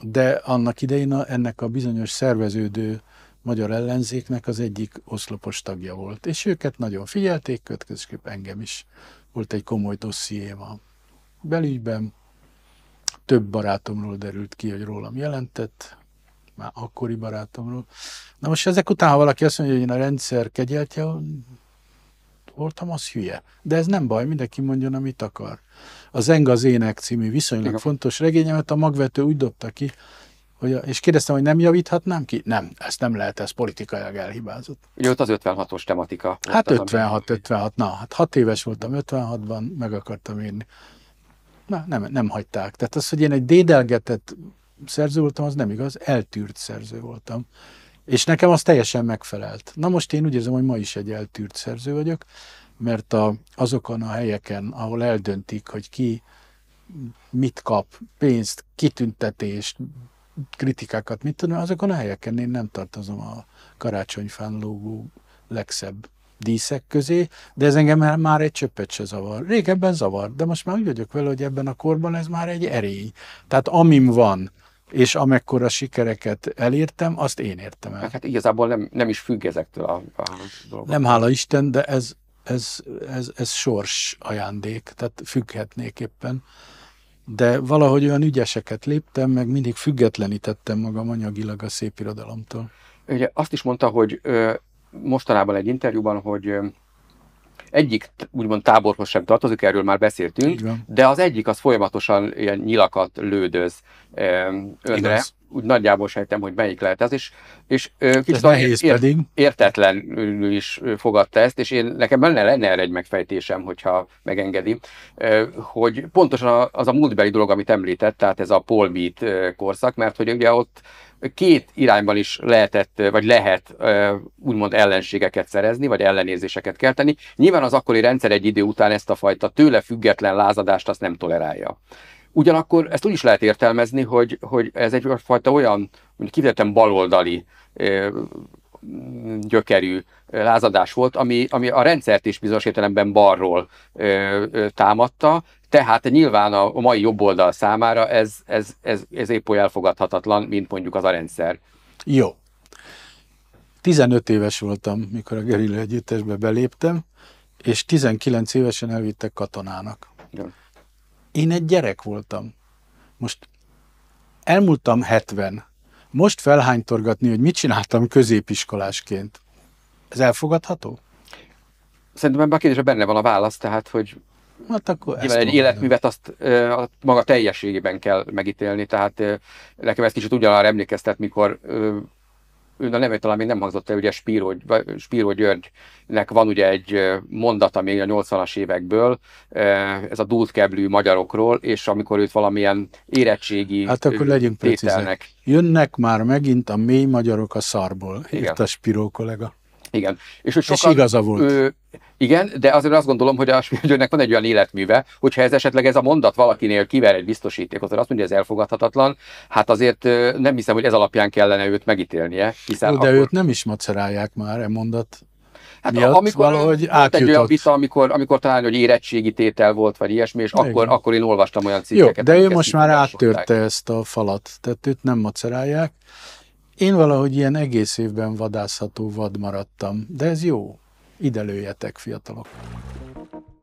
de annak idején a, ennek a bizonyos szerveződő magyar ellenzéknek az egyik oszlopos tagja volt, és őket nagyon figyelték, kötközképp engem is. Volt egy komoly dossziém a belügyben, több barátomról derült ki, hogy rólam jelentett, már akkori barátomról. Na most ezek után, ha valaki azt mondja, hogy én a rendszer kegyeltje, voltam, az hülye. De ez nem baj, mindenki mondjon, amit akar. A Zeng az ének című viszonylag Igen. fontos regényemet a magvető úgy dobta ki, hogy a, és kérdeztem, hogy nem javíthatnám ki? Nem, ezt nem lehet, ez politikailag elhibázott. Ugye ott az 56-os tematika. Hát 56, 56, na, hát 6 éves voltam 56-ban, meg akartam írni. Na, nem, nem hagyták. Tehát az, hogy én egy dédelgetett szerző voltam, az nem igaz, eltűrt szerző voltam. És nekem az teljesen megfelelt. Na most én úgy érzem, hogy ma is egy eltűrt szerző vagyok, mert a, azokon a helyeken, ahol eldöntik, hogy ki mit kap, pénzt, kitüntetést, kritikákat, mit tudom, azokon a helyeken én nem tartozom a karácsonyfán lógó legszebb díszek közé, de ez engem már egy csöppet se zavar. Régebben zavar, de most már úgy vagyok vele, hogy ebben a korban ez már egy erény. Tehát amim van, és amekkora sikereket elértem, azt én értem el. Hát, hát igazából nem, nem is függ ezektől a, a dolgoktól. Nem, hála Isten, de ez, ez, ez, ez sors ajándék, tehát függhetnék éppen. De valahogy olyan ügyeseket léptem, meg mindig függetlenítettem magam anyagilag a szép irodalomtól. Ugye azt is mondta, hogy ö, mostanában egy interjúban, hogy egyik úgymond táborhoz sem tartozik, erről már beszéltünk, de az egyik az folyamatosan ilyen nyilakat lődöz önre. Igaz úgy nagyjából sejtem, hogy melyik lehet ez, és, és kicsit nehéz ért, pedig. értetlenül is fogadta ezt, és én nekem benne lenne erre egy megfejtésem, hogyha megengedi, hogy pontosan az a múltbeli dolog, amit említett, tehát ez a polmít korszak, mert hogy ugye ott két irányban is lehetett, vagy lehet úgymond ellenségeket szerezni, vagy ellenézéseket kelteni. Nyilván az akkori rendszer egy idő után ezt a fajta tőle független lázadást azt nem tolerálja. Ugyanakkor ezt úgy is lehet értelmezni, hogy, hogy ez egyfajta olyan, mondjuk kifejezetten baloldali gyökerű lázadás volt, ami, ami a rendszert is bizonyos értelemben balról ö, ö, támadta, tehát nyilván a, a mai jobb oldal számára ez, ez, ez, ez épp olyan elfogadhatatlan, mint mondjuk az a rendszer. Jó. 15 éves voltam, mikor a Gerilla Együttesbe beléptem, és 19 évesen elvittek katonának. Jó. Én egy gyerek voltam. Most elmúltam 70. Most felhánytorgatni, hogy mit csináltam középiskolásként. Ez elfogadható? Szerintem ebben a kérdésben benne van a válasz, tehát hogy Hát akkor Nyilván egy életművet azt ö, a maga teljességében kell megítélni, tehát ö, nekem ez kicsit ugyanarra emlékeztet, mikor ö, a nevét talán még nem hangzott el, ugye Spíró, Spíró Györgynek van ugye egy mondata még a 80-as évekből, ez a dúlkeblű magyarokról, és amikor őt valamilyen érettségi Hát akkor legyünk precízek. Jönnek már megint a mély magyarok a szarból, Igen. írt a Spíró kollega. Igen. És, hogy sokan, és igaza volt. Ö, igen, de azért azt gondolom, hogy a Spilgyőnek van egy olyan életműve, hogyha ez esetleg ez a mondat valakinél kiver egy biztosítékot, azt mondja, ez elfogadhatatlan, hát azért nem hiszem, hogy ez alapján kellene őt megítélnie. Hiszen de akkor... őt nem is macerálják már, e mondat Hát miatt amikor valahogy átjutott. egy olyan vita, amikor, amikor talán, hogy érettségi tétel volt, vagy ilyesmi, és akkor, akkor én olvastam olyan cikkeket. Jó, de ő most már áttörte ezt a falat, tehát őt nem macerálják. Én valahogy ilyen egész évben vadászható vad maradtam, de ez jó. Ide lőjetek, fiatalok!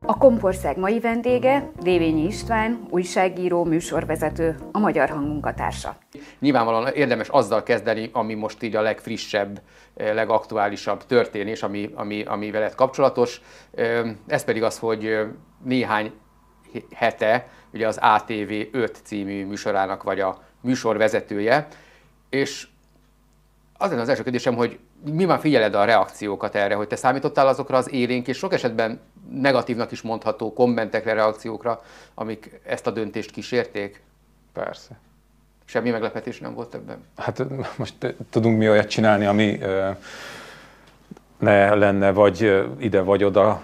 A Kompország mai vendége Dévényi István, újságíró, műsorvezető, a Magyar Hang munkatársa. Nyilvánvalóan érdemes azzal kezdeni, ami most így a legfrissebb, eh, legaktuálisabb történés, ami, ami, ami veled kapcsolatos. Ehm, ez pedig az, hogy eh, néhány hete ugye az ATV 5 című műsorának vagy a műsorvezetője, és az az első kérdésem, hogy mi már figyeled a reakciókat erre, hogy te számítottál azokra az élénk és sok esetben negatívnak is mondható kommentekre, reakciókra, amik ezt a döntést kísérték? Persze. Semmi meglepetés nem volt ebben? Hát most tudunk mi olyat csinálni, ami ne lenne vagy ide vagy oda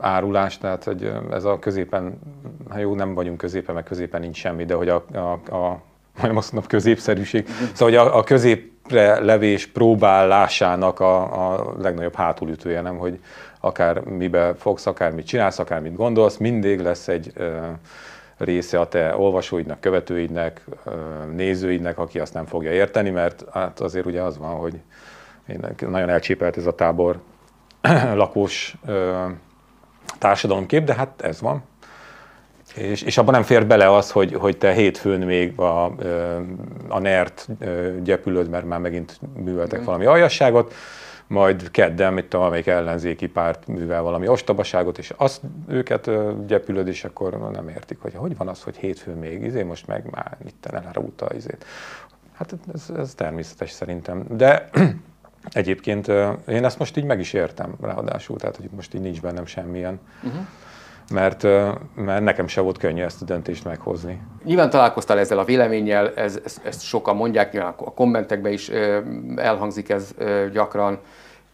árulás, tehát hogy ez a középen, ha hát jó, nem vagyunk középen, meg középen nincs semmi, de hogy a, a, a majdnem azt mondom, középszerűség. Szóval, hogy a, a közép levés próbálásának a, a legnagyobb hátulütője, nem, hogy akár mibe fogsz, akár mit csinálsz, akár mit gondolsz, mindig lesz egy ö, része a te olvasóidnak, követőidnek, ö, nézőidnek, aki azt nem fogja érteni, mert hát azért ugye az van, hogy nagyon elcsépelt ez a tábor *clears throat* lakós ö, társadalomkép, de hát ez van. És, és abban nem fér bele az, hogy, hogy te hétfőn még a, a NERT gyepülöd, mert már megint műveltek mm. valami aljasságot, majd kedden, mit tudom, amelyik ellenzéki párt művel valami ostobaságot, és azt őket gyepülöd, és akkor nem értik, hogy hogy van az, hogy hétfőn még, izé, most meg már itt elárulta izét. Hát ez, ez természetes szerintem. De *clears throat* egyébként én ezt most így meg is értem ráadásul, tehát hogy most így nincs bennem semmilyen. Uh-huh mert, mert nekem se volt könnyű ezt a döntést meghozni. Nyilván találkoztál ezzel a véleménnyel, ez, ezt, ezt sokan mondják, nyilván a kommentekben is elhangzik ez gyakran,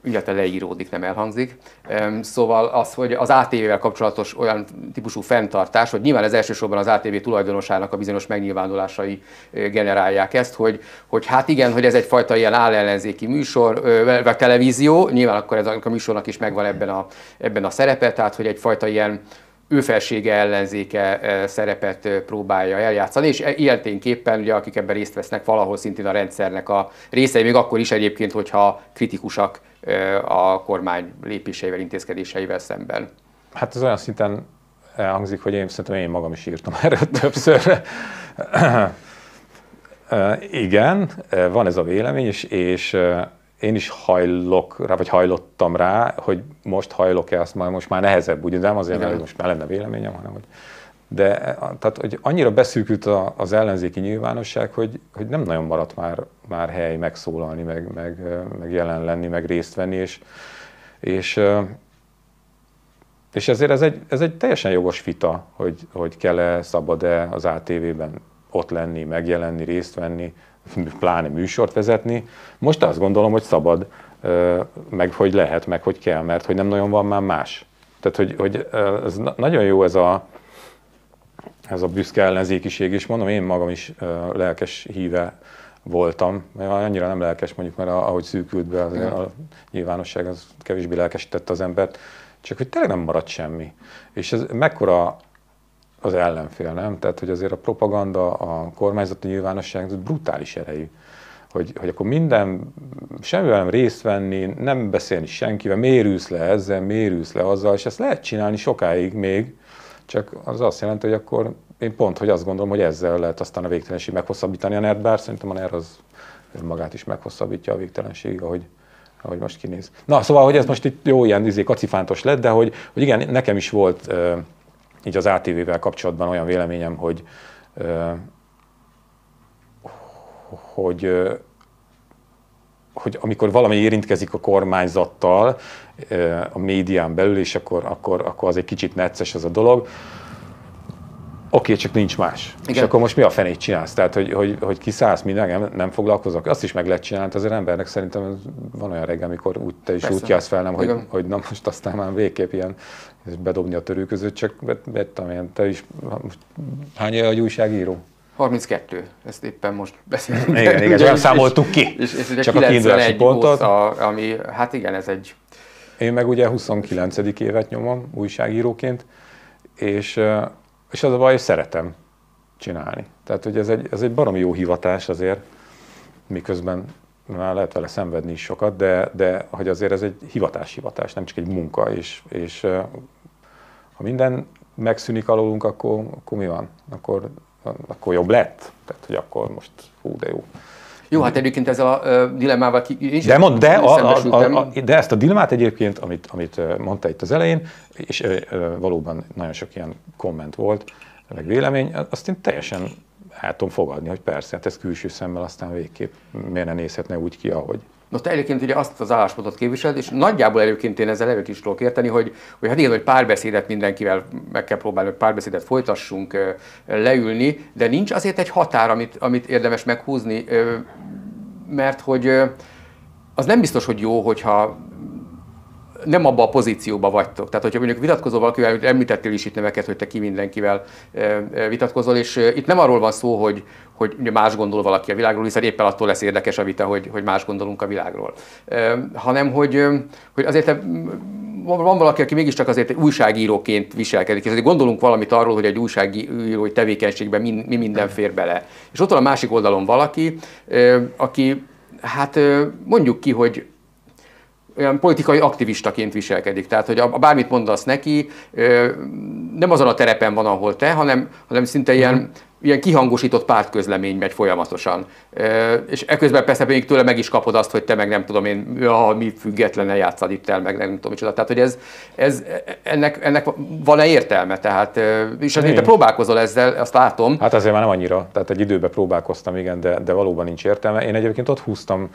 illetve leíródik, nem elhangzik. Szóval az, hogy az ATV-vel kapcsolatos olyan típusú fenntartás, hogy nyilván ez elsősorban az ATV tulajdonosának a bizonyos megnyilvánulásai generálják ezt, hogy, hogy hát igen, hogy ez egyfajta ilyen állellenzéki műsor, vagy televízió, nyilván akkor ez a műsornak is megvan ebben a, ebben a szerepe, tehát hogy egyfajta ilyen ő felsége ellenzéke szerepet próbálja eljátszani, és e, ilyeténképpen ugye akik ebben részt vesznek valahol szintén a rendszernek a részei, még akkor is egyébként, hogyha kritikusak a kormány lépéseivel, intézkedéseivel szemben. Hát ez olyan szinten elhangzik, hogy én szerintem én magam is írtam *laughs* erről többször. Igen, van ez a vélemény, és, és én is hajlok rá, vagy hajlottam rá, hogy most hajlok-e, azt majd most már nehezebb, ugye nem azért, mert most már lenne véleményem, hanem hogy de tehát, hogy annyira beszűkült a, az ellenzéki nyilvánosság, hogy, hogy nem nagyon maradt már, már hely megszólalni, meg, meg, meg jelen lenni, meg részt venni, és, és, és ezért ez egy, ez egy teljesen jogos vita, hogy, hogy kell-e, szabad-e az ATV-ben ott lenni, megjelenni, részt venni, pláne műsort vezetni. Most azt gondolom, hogy szabad, meg hogy lehet, meg hogy kell, mert hogy nem nagyon van már más. Tehát, hogy, hogy ez nagyon jó ez a, ez a büszke ellenzékiség, és mondom, én magam is lelkes híve voltam. Annyira nem lelkes mondjuk, mert ahogy szűkült be az, a nyilvánosság, az kevésbé lelkesítette az embert, csak hogy tényleg nem maradt semmi. És ez mekkora az ellenfél, nem? Tehát, hogy azért a propaganda, a kormányzati nyilvánosság ez brutális erejű. Hogy, hogy akkor minden, semmivel nem részt venni, nem beszélni senkivel, mérülsz le ezzel, mérülsz le azzal, és ezt lehet csinálni sokáig még, csak az azt jelenti, hogy akkor én pont, hogy azt gondolom, hogy ezzel lehet aztán a végtelenség meghosszabbítani a NERD, bár szerintem a NERD az magát is meghosszabbítja a végtelenség, ahogy, ahogy most kinéz. Na, szóval, hogy ez most itt jó ilyen izé, kacifántos lett, de hogy, hogy igen, nekem is volt így az ATV-vel kapcsolatban olyan véleményem, hogy, hogy hogy amikor valami érintkezik a kormányzattal a médián belül, és akkor, akkor, akkor az egy kicsit necces az a dolog, Oké, csak nincs más. Igen. És akkor most mi a fenét csinálsz? Tehát, hogy, hogy, hogy kiszállsz, mi nem, nem foglalkozok. Azt is meg lehet csinálni, azért embernek szerintem van olyan reggel, amikor úgy te is úgy jársz fel, nem, hogy, hogy na most aztán már végképp ilyen és bedobni a törő között, csak vettem ilyen, te is, hány a újságíró? 32, ezt éppen most beszéltünk. Igen, igen, igen, nem *laughs* számoltuk ki, és, és, és csak a kiindulási pontot. A, ami, hát igen, ez egy... Én meg ugye 29. évet nyomom újságíróként, és és az a baj, hogy szeretem csinálni. Tehát, hogy ez egy, ez egy barom jó hivatás azért, miközben már lehet vele szenvedni is sokat, de, de hogy azért ez egy hivatás-hivatás, nem csak egy munka, és, és ha minden megszűnik alulunk, akkor, akkor mi van? Akkor, akkor jobb lett? Tehát, hogy akkor most hú, de jó. Jó, hát egyébként ez a uh, dilemmával ki, én de, mond, de, a, a, a, a, de ezt a dilemmát egyébként, amit, amit mondta itt az elején, és ö, valóban nagyon sok ilyen komment volt, meg vélemény, azt én teljesen el tudom fogadni, hogy persze, hát ez külső szemmel aztán végképp miért ne nézhetne úgy ki, ahogy te egyébként ugye azt az álláspontot képviseled, és nagyjából egyébként én ezzel előtt is tudok érteni, hogy, hogy hát igen, hogy párbeszédet mindenkivel meg kell próbálni, hogy párbeszédet folytassunk, leülni, de nincs azért egy határ, amit, amit érdemes meghúzni, mert hogy az nem biztos, hogy jó, hogyha nem abba a pozícióba vagytok. Tehát, hogyha mondjuk vitatkozol valakivel, hogy említettél is itt neveket, hogy te ki mindenkivel vitatkozol, és itt nem arról van szó, hogy, hogy más gondol valaki a világról, hiszen éppen attól lesz érdekes a vita, hogy, hogy más gondolunk a világról. Hanem, hogy, hogy azért te van valaki, aki mégiscsak azért újságíróként viselkedik, és azért gondolunk valamit arról, hogy egy újságírói tevékenységben mi, mi minden fér bele. És ott van a másik oldalon valaki, aki hát mondjuk ki, hogy olyan politikai aktivistaként viselkedik. Tehát, hogy a, a bármit mondasz neki, nem azon a terepen van, ahol te, hanem, hanem szinte ilyen, mhm. ilyen kihangosított pártközlemény megy folyamatosan. És eközben persze pedig tőle meg is kapod azt, hogy te meg nem tudom én, ja, mi függetlenen játszad itt el, meg nem tudom micsoda. Tehát, hogy ez, ez ennek, ennek van-e értelme? Tehát, és azért te próbálkozol ezzel, azt látom. Hát azért már nem annyira. Tehát egy időben próbálkoztam, igen, de, de valóban nincs értelme. Én egyébként ott húztam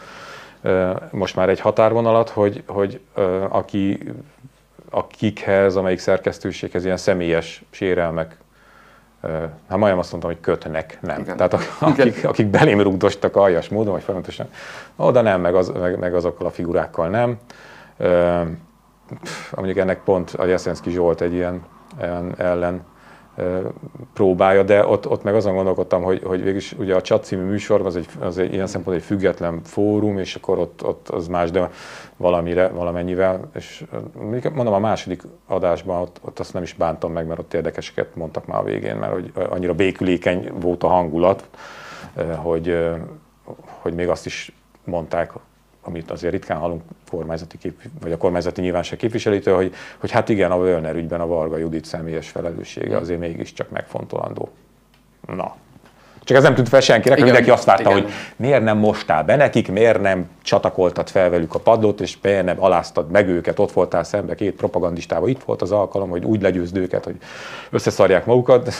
most már egy határvonalat, hogy, hogy aki, akikhez, amelyik szerkesztőséghez ilyen személyes sérelmek hát majdnem azt mondtam, hogy kötnek, nem. Igen. Tehát akik, akik belém rúgdostak aljas módon, vagy folyamatosan, oda nem, meg, az, meg, meg azokkal a figurákkal nem. Pff, mondjuk ennek pont a Jeszenszki Zsolt egy ilyen, ilyen ellen próbálja, de ott, ott meg azon gondolkodtam, hogy, hogy végülis ugye a Csat című műsor az egy, az egy ilyen szempontból egy független fórum, és akkor ott, ott az más, de valamire, valamennyivel, és mondom a második adásban ott, ott azt nem is bántam meg, mert ott érdekeseket mondtak már a végén, mert hogy annyira békülékeny volt a hangulat, hogy, hogy még azt is mondták, amit azért ritkán hallunk kormányzati kép, vagy a kormányzati nyilvánság képviselőtől, hogy, hogy hát igen, a Völner ügyben a Varga Judit személyes felelőssége mm. azért mégiscsak megfontolandó. Na, csak ez nem tűnt fel senkinek, igen, mindenki azt várta, igen. hogy miért nem mostál be nekik, miért nem csatakoltad fel velük a padlót, és miért nem aláztad meg őket, ott voltál szembe két propagandistával, itt volt az alkalom, hogy úgy legyőzd őket, hogy összeszarják magukat.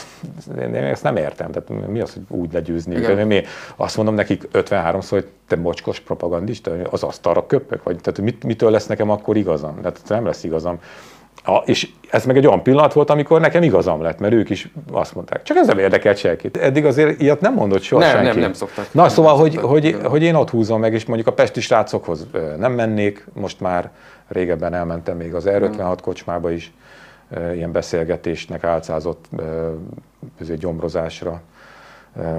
Én ezt nem értem, tehát mi az, hogy úgy legyőzni őket? Mi? Azt mondom nekik 53 szó, hogy te mocskos propagandista, az asztalra köpök, vagy tehát mit, mitől lesz nekem akkor igazam? Tehát nem lesz igazam. A, és ez meg egy olyan pillanat volt, amikor nekem igazam lett, mert ők is azt mondták. Csak ez nem érdekelt senkit. Eddig azért ilyet nem mondott soha nem, senki. Nem, nem szoktak. Na, nem szóval, nem hogy, szoktak. Hogy, hogy én ott húzom meg, és mondjuk a pesti srácokhoz nem mennék, most már régebben elmentem még az R56 mhm. kocsmába is, ilyen beszélgetésnek álcázott gyomrozásra.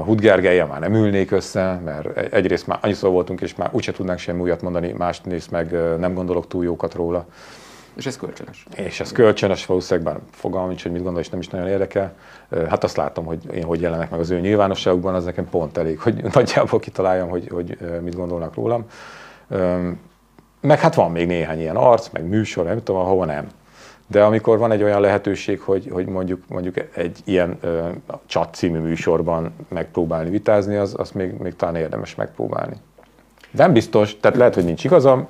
Hudgergelje már nem ülnék össze, mert e-, egyrészt már annyiszor voltunk, és már úgyse tudnánk semmi újat mondani, mást néz meg, nem gondolok túl jókat róla. És ez kölcsönös. És ez kölcsönös, valószínűleg bár fogalmam nincs, hogy mit gondol, és nem is nagyon érdekel. Hát azt látom, hogy én hogy jelenek meg az ő nyilvánosságukban, az nekem pont elég, hogy *laughs* nagyjából kitaláljam, hogy, hogy mit gondolnak rólam. Meg hát van még néhány ilyen arc, meg műsor, nem tudom, ahova nem. De amikor van egy olyan lehetőség, hogy, hogy mondjuk, mondjuk egy ilyen csat című műsorban megpróbálni vitázni, az, az még, még talán érdemes megpróbálni. Nem biztos, tehát lehet, hogy nincs igazam,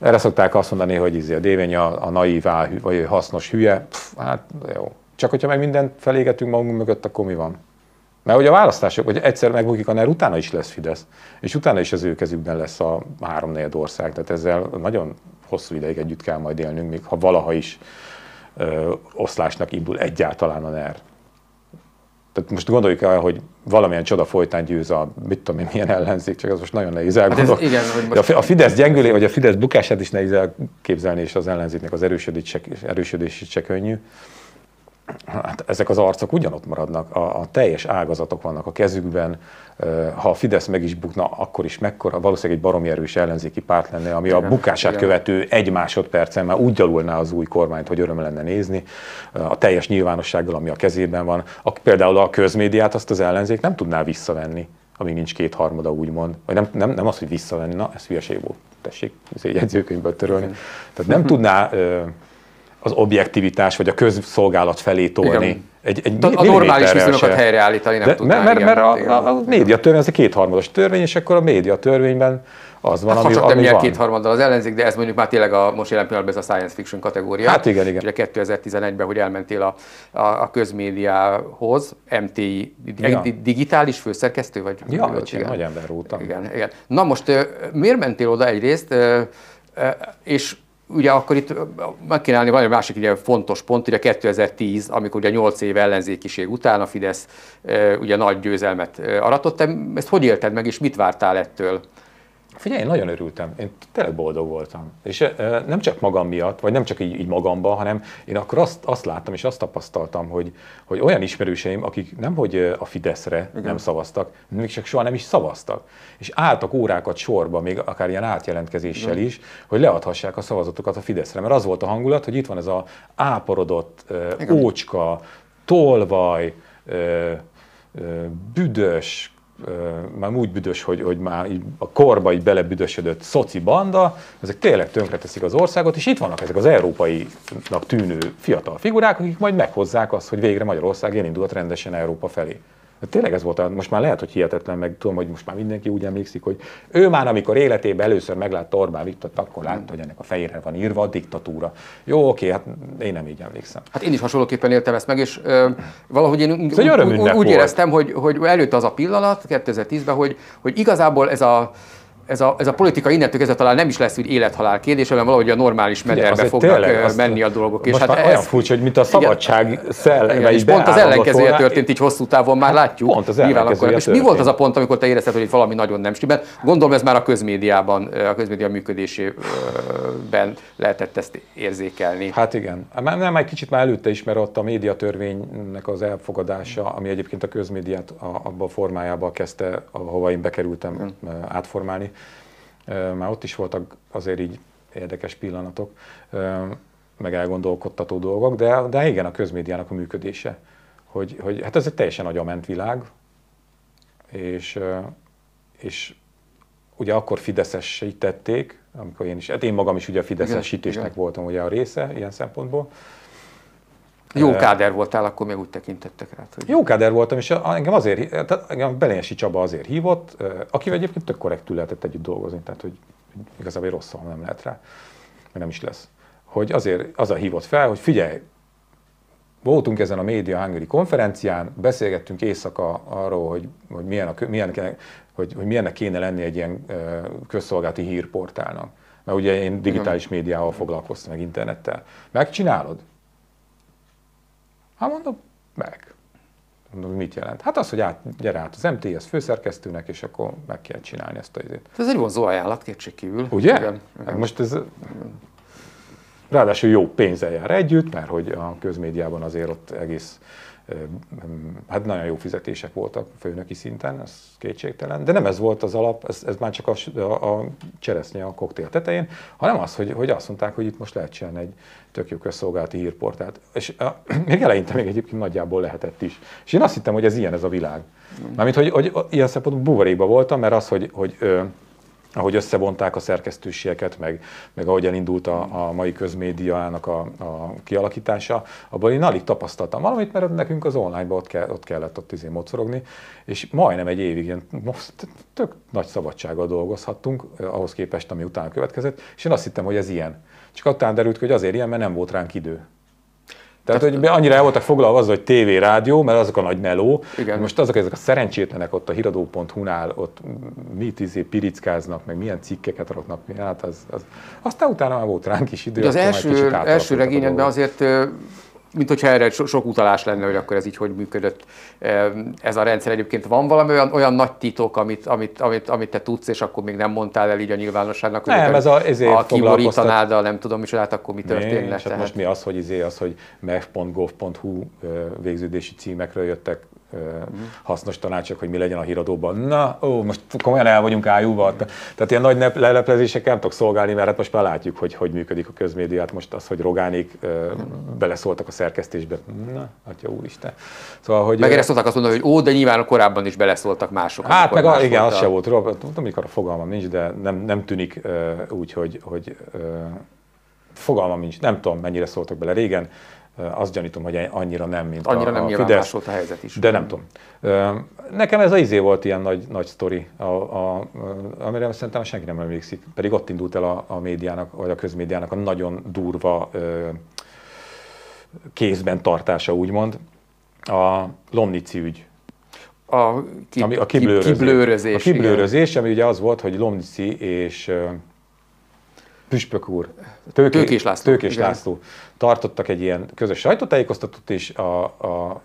erre szokták azt mondani, hogy izé, a dévény a, a naív áll, vagy a hasznos hülye. Pff, hát jó. Csak hogyha meg mindent felégetünk magunk mögött, akkor mi van? Mert hogy a választások, hogy egyszer megbukik a NER, utána is lesz Fidesz, és utána is az ő kezükben lesz a három ország. Tehát ezzel nagyon hosszú ideig együtt kell majd élnünk, még ha valaha is ö, oszlásnak indul egyáltalán a NER. Tehát most gondoljuk el, hogy valamilyen csoda folytán győz a mit tudom én, milyen ellenzék, csak az most nagyon nehéz elgondolni. Hát igen, hogy most... A Fidesz gyengülé, vagy a Fidesz bukását is nehéz elképzelni, és az ellenzéknek az erősödés se, erősödés se könnyű hát ezek az arcok ugyanott maradnak, a, a teljes ágazatok vannak a kezükben, ha a Fidesz meg is bukna, akkor is mekkora, valószínűleg egy baromi erős ellenzéki párt lenne, ami igen, a bukását igen. követő egy másodpercen már úgy gyalulná az új kormányt, hogy öröm lenne nézni, a teljes nyilvánossággal, ami a kezében van. A, például a közmédiát azt az ellenzék nem tudná visszavenni, amíg nincs kétharmada, úgymond. Vagy nem, nem, nem az, hogy visszavenni, na, ez hülyeség volt, tessék, ez egy jegyzőkönyvből törölni. Tehát nem *laughs* tudná az objektivitás vagy a közszolgálat felé tolni. Egy, egy a normális viszonyokat se. helyreállítani nem De, Mert, mert, mert a, a, a médiatörvény az egy kétharmados törvény, és akkor a médiatörvényben az van, hát, ami, ha csak ami van. kétharmaddal az ellenzék, de ez mondjuk már tényleg a most jelen pillanatban ez a science fiction kategória. Hát igen, igen. Ugye 2011-ben, hogy elmentél a, a, a közmédiához, MTI, ja. digitális főszerkesztő vagy? Ja, vagy igen. nagy ember voltam. Igen, igen. Na most miért mentél oda egyrészt, és ugye akkor itt meg kéne állni, van egy másik ugye fontos pont, ugye 2010, amikor ugye 8 év ellenzékiség után a Fidesz ugye nagy győzelmet aratott. Te ezt hogy élted meg, és mit vártál ettől? Figyelj, én nagyon örültem, én tényleg boldog voltam. És e, nem csak magam miatt, vagy nem csak így, így magamban, hanem én akkor azt, azt láttam és azt tapasztaltam, hogy, hogy olyan ismerőseim, akik nemhogy a Fideszre Igen. nem szavaztak, még csak soha nem is szavaztak. És álltak órákat sorba, még akár ilyen átjelentkezéssel Igen. is, hogy leadhassák a szavazatokat a Fideszre. Mert az volt a hangulat, hogy itt van ez a áporodott, Igen. ócska, tolvaj, büdös, már úgy büdös, hogy, hogy már a korba így belebüdösödött szoci banda, ezek tényleg tönkreteszik az országot, és itt vannak ezek az európainak tűnő fiatal figurák, akik majd meghozzák azt, hogy végre Magyarország elindult rendesen Európa felé. Hát tényleg ez volt, most már lehet, hogy hihetetlen, meg tudom, hogy most már mindenki úgy emlékszik, hogy ő már, amikor életében először meglátta Orbán Viktort, akkor hmm. látta, hogy ennek a fejére van írva a diktatúra. Jó, oké, hát én nem így emlékszem. Hát én is hasonlóképpen éltem ezt meg, és ö, valahogy én ez úgy, úgy, úgy éreztem, hogy, hogy előtt az a pillanat, 2010-ben, hogy, hogy igazából ez a ez a, ez a politika innentől kezdve talán nem is lesz úgy élethalál kérdés, hanem valahogy a normális mederbe fognak tényleg, menni a dolgok. És hát olyan ez, furcsa, hogy mint a szabadság szelleme És pont az ellenkezője volna. történt így hosszú távon, már hát látjuk. Pont az nyilván akkor. És mi volt az a pont, amikor te érezted, hogy itt valami nagyon nem stimmel? Gondolom ez már a közmédiában, a közmédia működésében lehetett ezt érzékelni. Hát igen. Nem, nem, egy kicsit már előtte is, mert ott a médiatörvénynek az elfogadása, ami egyébként a közmédiát abba a formájába kezdte, ahova én bekerültem, hmm. átformálni már ott is voltak azért így érdekes pillanatok, meg elgondolkodtató dolgok, de, de igen, a közmédiának a működése. Hogy, hogy hát ez egy teljesen agyament világ, és, és ugye akkor fideszesítették, amikor én is, hát én magam is ugye a fideszesítésnek igen, voltam ugye a része ilyen szempontból, jó káder voltál, akkor még úgy tekintettek rá. Hogy... Jó káder voltam, és engem azért, tehát engem Belényesi Csaba azért hívott, akivel egyébként tök korrektül lehetett együtt dolgozni, tehát hogy igazából rossz nem lehet rá, mert nem is lesz. Hogy azért az a hívott fel, hogy figyelj, voltunk ezen a Média Hungary konferencián, beszélgettünk éjszaka arról, hogy, hogy, milyen a, milyen, hogy, hogy milyennek kéne lenni egy ilyen közszolgálati hírportálnak. Mert ugye én digitális mhm. médiával foglalkoztam, meg internettel. Megcsinálod? Hát mondom, meg. Mondom, mit jelent? Hát az, hogy át, gyere át az MTS főszerkesztőnek, és akkor meg kell csinálni ezt a izét. Ez egy vonzó ajánlat, kívül. Ugye? Igen, igen. Hát most ez ráadásul jó pénzzel jár együtt, mert hogy a közmédiában azért ott egész hát nagyon jó fizetések voltak főnöki szinten, ez kétségtelen, de nem ez volt az alap, ez, ez már csak a, a, a cseresznye a koktél tetején, hanem az, hogy, hogy azt mondták, hogy itt most lehet csinálni egy tök jó közszolgálati hírportált. És a, *clears throat* még eleinte még egyébként nagyjából lehetett is. És én azt hittem, hogy ez ilyen ez a világ. Mármint, hogy, hogy ilyen szempontból buborékba voltam, mert az, hogy, hogy ahogy összevonták a szerkesztőségeket, meg, meg ahogy elindult a, a mai közmédiának a, a kialakítása, abban én alig tapasztaltam valamit, mert nekünk az online ott, ke, ott kellett ott izé mocorogni, és majdnem egy évig ilyen most tök nagy szabadsággal dolgozhattunk, eh, ahhoz képest, ami utána következett, és én azt hittem, hogy ez ilyen. Csak aztán derült hogy azért ilyen, mert nem volt ránk idő. Tehát, hogy annyira el voltak foglalva az, hogy tévé, rádió, mert azok a nagy meló. Igen. Most azok, ezek a szerencsétlenek ott a híradó.hu-nál, ott mit izé pirickáznak, meg milyen cikkeket raknak, hát az, az, aztán utána már volt ránk is idő. De az első, első regényedben azért mint hogyha erre so, sok utalás lenne, hogy akkor ez így hogy működött ez a rendszer. Egyébként van valami olyan, olyan nagy titok, amit, amit, amit, amit te tudsz, és akkor még nem mondtál el így a nyilvánosságnak, hogy nem, ez a, ezért a kiborítanád, a nem tudom, és hát akkor mi történne. Nincs, hát most mi az, hogy izé, az, hogy mev.gov.hu végződési címekről jöttek hasznos tanácsok, hogy mi legyen a híradóban. Na, ó, most komolyan el vagyunk ájúval. Tehát ilyen nagy leleplezések nem tudok szolgálni, mert hát most már látjuk, hogy hogy működik a közmédiát. Most az, hogy Rogánik ö, beleszóltak a szerkesztésbe. Na, atya úristen. Szóval, hogy... Meg ezt szoktak azt mondani, hogy ó, de nyilván korábban is beleszóltak mások. Hát meg más igen, az a... se volt. Tudom, mikor a fogalmam nincs, de nem, nem tűnik ö, úgy, hogy, hogy ö, fogalmam nincs. Nem tudom, mennyire szóltak bele régen azt gyanítom, hogy annyira nem, mint annyira a, nem a Fidesz. volt a helyzet is. De nem tudom. Nekem ez az izé volt ilyen nagy, nagy sztori, a, a, amire szerintem senki nem emlékszik. Pedig ott indult el a, a médiának, vagy a közmédiának a nagyon durva ö, kézben tartása, úgymond. A Lomnici ügy. A, ki, ami, a kiblőrözés. kiblőrözés. A kiblőrözés, igen. ami ugye az volt, hogy Lomnici és Püspök úr, Tőké, Tőkés László, Tőkés László tartottak egy ilyen közös sajtótájékoztatót, és a, a, a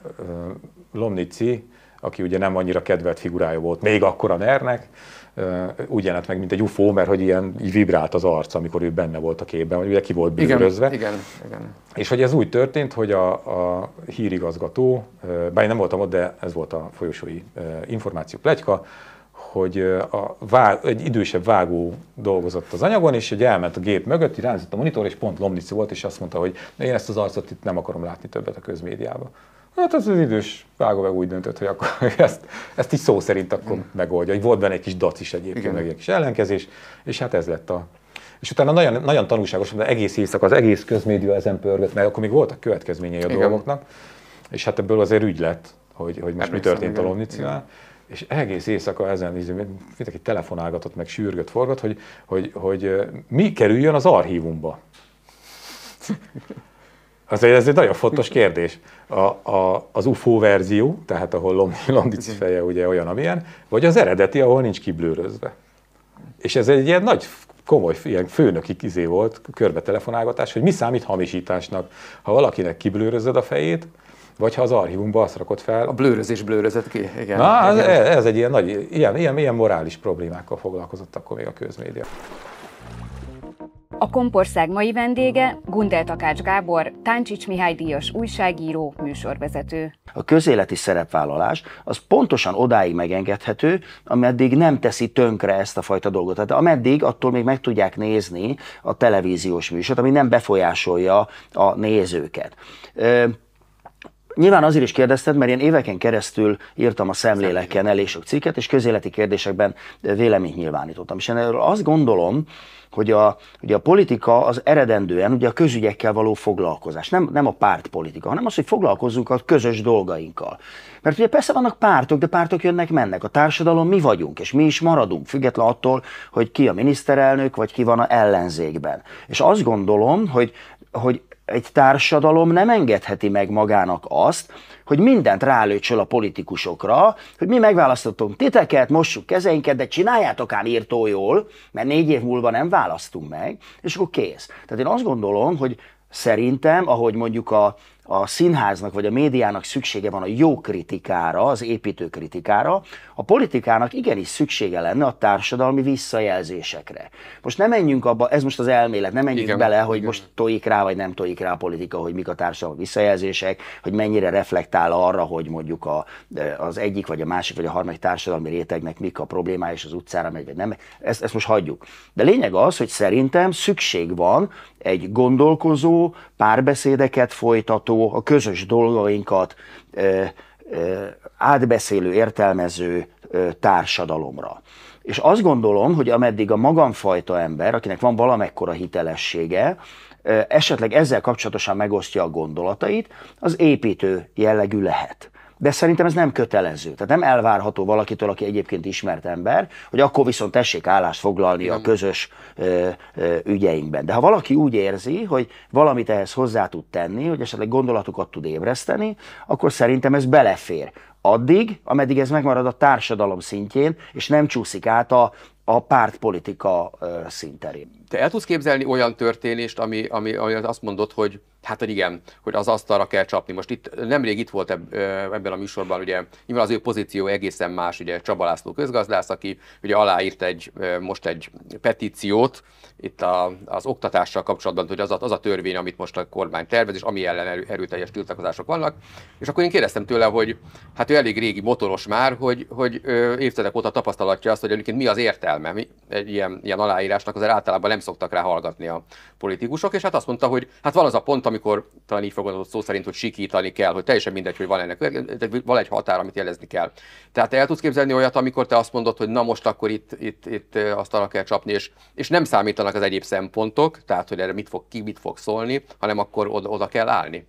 Lomnici, aki ugye nem annyira kedvelt figurája volt még akkor a ner úgy jelent meg, mint egy UFO, mert hogy ilyen így vibrált az arc, amikor ő benne volt a képben, hogy ugye ki volt bűnözve. Igen, igen, igen. És hogy ez úgy történt, hogy a, a hírigazgató, bár én nem voltam ott, de ez volt a folyosói információ plegyka, hogy a vág, egy idősebb vágó dolgozott az anyagon, és hogy elment a gép mögött, irányzott a monitor, és pont Lomnici volt, és azt mondta, hogy én ezt az arcot itt nem akarom látni többet a közmédiában. Hát az, az idős meg úgy döntött, hogy akkor *laughs* ezt, ezt így szó szerint akkor mm. megoldja. Volt benne egy kis dac is egyébként, Igen. meg egy kis ellenkezés, és hát ez lett a... És utána nagyon, nagyon tanulságos, de egész éjszaka az egész közmédia ezen pörgött, mert akkor még voltak következményei a Igen. dolgoknak, és hát ebből azért ügy lett, hogy, hogy most Emlékszem, mi történt a Lomnicinál. Igen és egész éjszaka ezen mindenki telefonálgatott, meg sürgött, forgat, hogy, hogy, hogy mi kerüljön az archívumba. egy *laughs* ez egy nagyon fontos kérdés. A, a, az UFO verzió, tehát ahol Landici feje ugye olyan, amilyen, vagy az eredeti, ahol nincs kiblőrözve. És ez egy ilyen nagy komoly ilyen főnöki kizé volt, telefonálgatás, hogy mi számít hamisításnak. Ha valakinek kiblőrözöd a fejét, vagy ha az archívumba azt rakod fel. A blőrözés blőrözött ki, igen. Na, ez, ez egy ilyen nagy, ilyen, ilyen, ilyen morális problémákkal foglalkozott akkor még a közmédia. A Kompország mai vendége Gundel Takács Gábor, Táncsics Mihály díjas újságíró, műsorvezető. A közéleti szerepvállalás az pontosan odáig megengedhető, ameddig nem teszi tönkre ezt a fajta dolgot. Tehát ameddig attól még meg tudják nézni a televíziós műsort, ami nem befolyásolja a nézőket. Ö- Nyilván azért is kérdezted, mert én éveken keresztül írtam a szemléleken elég sok cikket, és közéleti kérdésekben véleményt nyilvánítottam. És én erről azt gondolom, hogy a, ugye a politika az eredendően ugye a közügyekkel való foglalkozás. Nem, nem a pártpolitika, hanem az, hogy foglalkozzunk a közös dolgainkkal. Mert ugye persze vannak pártok, de pártok jönnek, mennek. A társadalom mi vagyunk, és mi is maradunk, független attól, hogy ki a miniszterelnök, vagy ki van a ellenzékben. És azt gondolom, hogy hogy egy társadalom nem engedheti meg magának azt, hogy mindent rálőcsöl a politikusokra, hogy mi megválasztottunk titeket, mossuk kezeinket, de csináljátok ám írtó jól, mert négy év múlva nem választunk meg, és akkor kész. Tehát én azt gondolom, hogy szerintem, ahogy mondjuk a a színháznak vagy a médiának szüksége van a jó kritikára, az építő kritikára, a politikának igenis szüksége lenne a társadalmi visszajelzésekre. Most nem menjünk abba, ez most az elmélet, nem menjünk igen, bele, hogy igen. most tojik rá vagy nem tojik rá a politika, hogy mik a társadalmi visszajelzések, hogy mennyire reflektál arra, hogy mondjuk a, az egyik vagy a másik vagy a harmadik társadalmi rétegnek mik a problémája és az utcára megy, vagy nem. Ezt, ezt most hagyjuk. De lényeg az, hogy szerintem szükség van egy gondolkozó, párbeszédeket folytató, a közös dolgainkat ö, ö, átbeszélő, értelmező ö, társadalomra. És azt gondolom, hogy ameddig a magamfajta ember, akinek van valamekkora hitelessége, esetleg ezzel kapcsolatosan megosztja a gondolatait, az építő jellegű lehet de szerintem ez nem kötelező. Tehát nem elvárható valakitől, aki egyébként ismert ember, hogy akkor viszont tessék állást foglalni a közös ö, ö, ügyeinkben. De ha valaki úgy érzi, hogy valamit ehhez hozzá tud tenni, hogy esetleg gondolatokat tud ébreszteni, akkor szerintem ez belefér. Addig, ameddig ez megmarad a társadalom szintjén, és nem csúszik át a, a pártpolitika szinterén. Te el tudsz képzelni olyan történést, ami, ami, ami azt mondod, hogy Hát igen, hogy az asztalra kell csapni. Most itt nemrég itt volt eb, ebben a műsorban, ugye nyilván az ő pozíció egészen más, ugye Csaba László közgazdász, aki ugye aláírt egy, most egy petíciót itt a, az oktatással kapcsolatban, hogy az a, az a törvény, amit most a kormány tervez, és ami ellen erő, erőteljes tiltakozások vannak. És akkor én kérdeztem tőle, hogy hát ő elég régi motoros már, hogy, hogy évtizedek óta tapasztalatja azt, hogy egyébként mi az értelme mi, egy ilyen, ilyen aláírásnak, azért általában nem szoktak rá hallgatni a politikusok, és hát azt mondta, hogy hát van az a pont, amikor talán így fogadott szó szerint, hogy sikítani kell, hogy teljesen mindegy, hogy van ennek, van egy határ, amit jelezni kell. Tehát el tudsz képzelni olyat, amikor te azt mondod, hogy na most akkor itt, itt, itt arra kell csapni, és, és nem számítanak az egyéb szempontok, tehát hogy erre mit fog ki, mit fog szólni, hanem akkor oda, oda kell állni.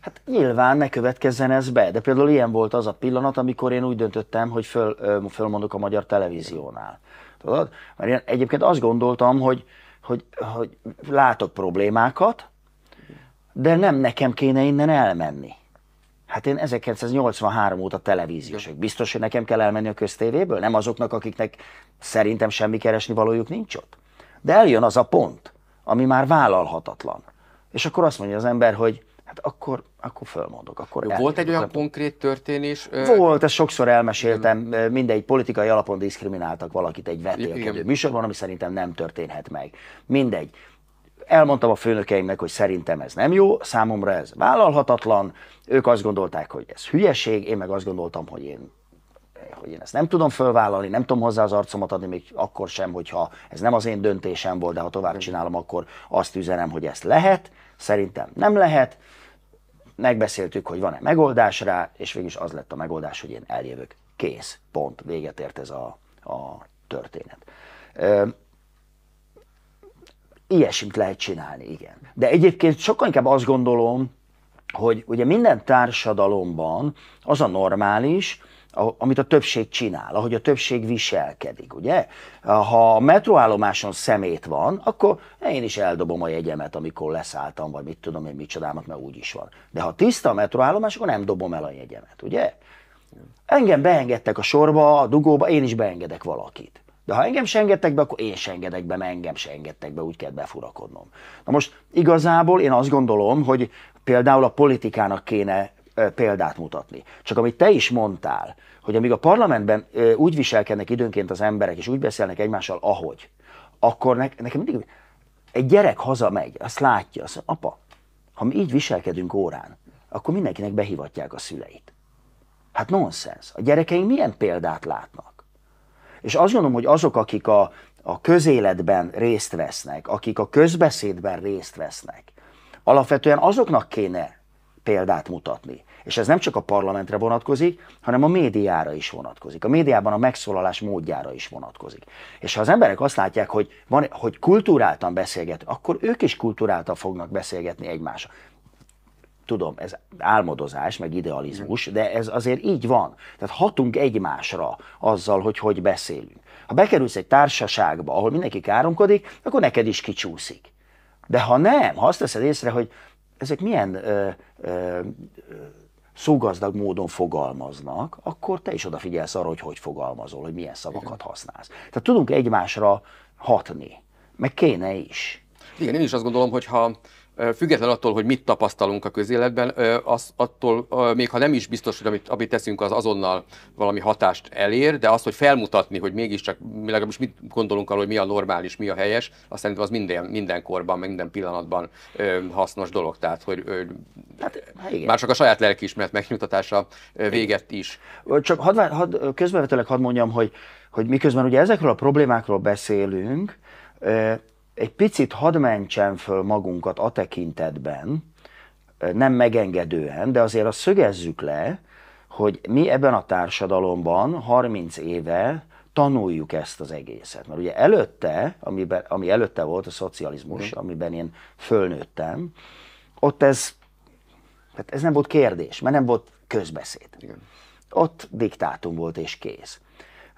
Hát nyilván ne következzen ez be, de például ilyen volt az a pillanat, amikor én úgy döntöttem, hogy föl, fölmondok a magyar televíziónál. Tudod? Mert én egyébként azt gondoltam, hogy, hogy, hogy látok problémákat, de nem nekem kéne innen elmenni. Hát én 1983 óta televíziós vagyok. Biztos, hogy nekem kell elmenni a köztévéből? Nem azoknak, akiknek szerintem semmi keresni valójuk nincs ott? De eljön az a pont, ami már vállalhatatlan. És akkor azt mondja az ember, hogy hát akkor, akkor fölmondok. Akkor Jó, volt egy olyan nem... konkrét történés? Volt, ezt sokszor elmeséltem, nem. mindegy politikai alapon diszkrimináltak valakit egy vetélkedő műsorban, ami szerintem nem történhet meg. Mindegy. Elmondtam a főnökeimnek, hogy szerintem ez nem jó, számomra ez vállalhatatlan, ők azt gondolták, hogy ez hülyeség, én meg azt gondoltam, hogy én hogy én ezt nem tudom fölvállalni, nem tudom hozzá az arcomat adni, még akkor sem, hogyha ez nem az én döntésem volt, de ha tovább csinálom, akkor azt üzenem, hogy ezt lehet, szerintem nem lehet, megbeszéltük, hogy van-e megoldás rá, és végül is az lett a megoldás, hogy én eljövök. Kész, pont, véget ért ez a, a történet. Ilyesmit lehet csinálni, igen. De egyébként sokkal inkább azt gondolom, hogy ugye minden társadalomban az a normális, amit a többség csinál, ahogy a többség viselkedik, ugye? Ha a metróállomáson szemét van, akkor én is eldobom a jegyemet, amikor leszálltam, vagy mit tudom én micsodámat, mert úgy is van. De ha tiszta a metróállomás, akkor nem dobom el a jegyemet, ugye? Engem beengedtek a sorba, a dugóba, én is beengedek valakit. De ha engem se engedtek be, akkor én se engedek be, mert engem se engedtek be, úgy kell befurakodnom. Na most igazából én azt gondolom, hogy például a politikának kéne példát mutatni. Csak amit te is mondtál, hogy amíg a parlamentben úgy viselkednek időnként az emberek, és úgy beszélnek egymással, ahogy, akkor ne, nekem mindig egy gyerek hazamegy, azt látja, azt mondja, apa, ha mi így viselkedünk órán, akkor mindenkinek behivatják a szüleit. Hát nonsens. A gyerekeink milyen példát látnak? És azt gondolom, hogy azok, akik a, a közéletben részt vesznek, akik a közbeszédben részt vesznek, alapvetően azoknak kéne példát mutatni. És ez nem csak a parlamentre vonatkozik, hanem a médiára is vonatkozik. A médiában a megszólalás módjára is vonatkozik. És ha az emberek azt látják, hogy, van, hogy kultúráltan beszélget, akkor ők is kultúráltan fognak beszélgetni egymással tudom, ez álmodozás, meg idealizmus, de ez azért így van. Tehát hatunk egymásra azzal, hogy hogy beszélünk. Ha bekerülsz egy társaságba, ahol mindenki káromkodik, akkor neked is kicsúszik. De ha nem, ha azt teszed észre, hogy ezek milyen ö, ö, szógazdag módon fogalmaznak, akkor te is odafigyelsz arra, hogy hogy fogalmazol, hogy milyen szavakat használsz. Tehát tudunk egymásra hatni, meg kéne is. Igen, én is azt gondolom, hogy ha független attól, hogy mit tapasztalunk a közéletben, az attól, még ha nem is biztos, hogy amit, amit teszünk, az azonnal valami hatást elér, de az, hogy felmutatni, hogy mégiscsak legalábbis mit gondolunk arról, hogy mi a normális, mi a helyes, azt szerintem az minden, minden korban, minden pillanatban hasznos dolog. Tehát, hogy hát, hát, igen. már csak a saját lelkiismeret megnyugtatása véget is. Csak had, had közbevetőleg hadd mondjam, hogy, hogy miközben ugye ezekről a problémákról beszélünk, egy picit hadd mentsen föl magunkat a tekintetben, nem megengedően, de azért azt szögezzük le, hogy mi ebben a társadalomban 30 éve tanuljuk ezt az egészet. Mert ugye előtte, amiben, ami előtte volt a szocializmus, mm. amiben én fölnőttem, ott ez, hát ez nem volt kérdés, mert nem volt közbeszéd. Igen. Ott diktátum volt és kész.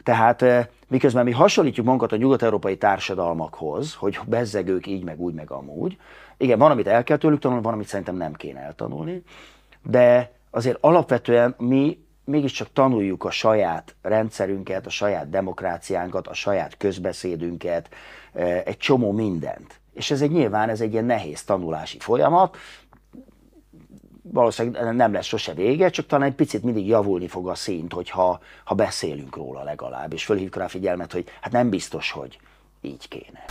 Tehát Miközben mi hasonlítjuk magunkat a nyugat-európai társadalmakhoz, hogy bezzegők így, meg úgy, meg amúgy. Igen, van, amit el kell tőlük tanulni, van, amit szerintem nem kéne eltanulni, de azért alapvetően mi mégiscsak tanuljuk a saját rendszerünket, a saját demokráciánkat, a saját közbeszédünket, eh, egy csomó mindent. És ez egy nyilván ez egy ilyen nehéz tanulási folyamat, valószínűleg nem lesz sose vége, csak talán egy picit mindig javulni fog a szint, hogyha ha beszélünk róla legalább, és fölhívjuk rá a figyelmet, hogy hát nem biztos, hogy így kéne.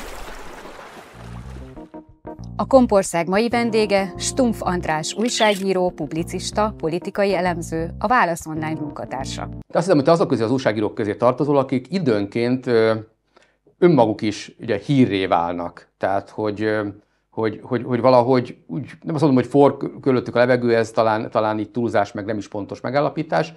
A Kompország mai vendége Stumpf András újságíró, publicista, politikai elemző, a Válasz Online munkatársa. Azt hiszem, hogy te azok közé az újságírók közé tartozol, akik időnként önmaguk is ugye hírré válnak. Tehát, hogy hogy, hogy, hogy valahogy úgy, nem azt mondom, hogy for körülöttük a levegő, ez talán, talán itt túlzás, meg nem is pontos megállapítás,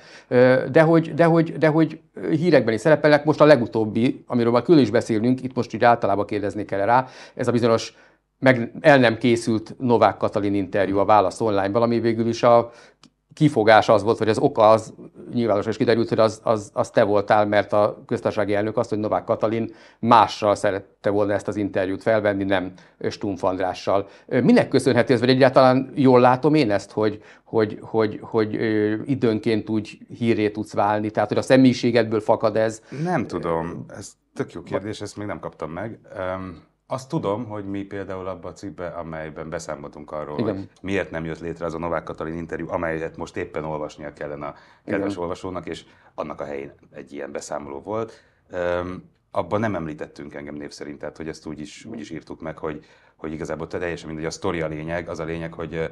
de hogy, de, hogy, de hogy hírekben is szerepelnek, most a legutóbbi, amiről már külön is beszélünk, itt most így általában kérdezni kell rá, ez a bizonyos meg el nem készült Novák Katalin interjú a Válasz online-ban, ami végül is a kifogás az volt, vagy az oka az nyilvánosan is kiderült, hogy az, az, az te voltál, mert a köztársasági elnök azt, hogy Novák Katalin mással szerette volna ezt az interjút felvenni, nem Stumpf Andrással. Minek köszönheti ez, vagy egyáltalán jól látom én ezt, hogy, hogy, hogy, hogy időnként úgy hírré tudsz válni, tehát hogy a személyiségedből fakad ez? Nem tudom, ez tök jó kérdés, ezt még nem kaptam meg. Um... Azt tudom, hogy mi például abban a cikkben, amelyben beszámoltunk arról, Igen. hogy miért nem jött létre az a Novák Katalin interjú, amelyet most éppen olvasnia kellene a kedves Igen. olvasónak, és annak a helyén egy ilyen beszámoló volt. Um, abban nem említettünk engem név szerint, tehát hogy ezt úgy is, úgy is írtuk meg, hogy hogy igazából teljesen mindegy, a sztori a lényeg, az a lényeg, hogy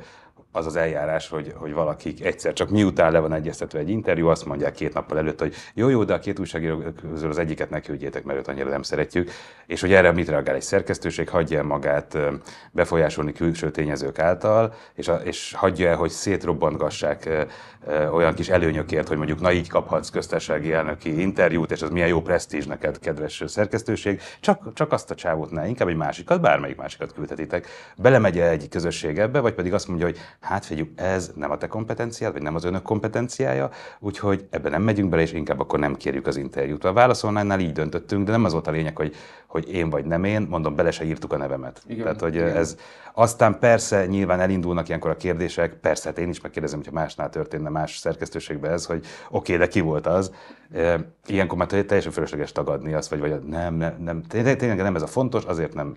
az az eljárás, hogy, hogy valakik egyszer csak miután le van egyeztetve egy interjú, azt mondják két nappal előtt, hogy jó, jó, de a két újságíró közül az egyiket ne mert őt annyira nem szeretjük, és hogy erre mit reagál egy szerkesztőség, hagyja el magát befolyásolni külső tényezők által, és, a, és hagyja el, hogy szétrobbantgassák olyan kis előnyökért, hogy mondjuk na így kaphatsz köztársasági elnöki interjút, és az milyen jó presztízs neked, kedves szerkesztőség, csak, csak azt a csávót ne, inkább egy másikat, bármelyik másikat elküldhetitek, belemegy -e egy közösség ebbe, vagy pedig azt mondja, hogy hát figyeljük, ez nem a te kompetenciád, vagy nem az önök kompetenciája, úgyhogy ebbe nem megyünk bele, és inkább akkor nem kérjük az interjút. A válaszolnánál így döntöttünk, de nem az volt a lényeg, hogy, hogy én vagy nem én, mondom, bele se írtuk a nevemet. Igen, Tehát, hogy igen. ez aztán persze nyilván elindulnak ilyenkor a kérdések, persze, hát én is megkérdezem, hogyha másnál történne más szerkesztőségben ez, hogy oké, okay, de ki volt az. Ilyenkor már teljesen fölösleges tagadni azt, vagy, vagy nem, nem, nem, tényleg nem ez a fontos, azért nem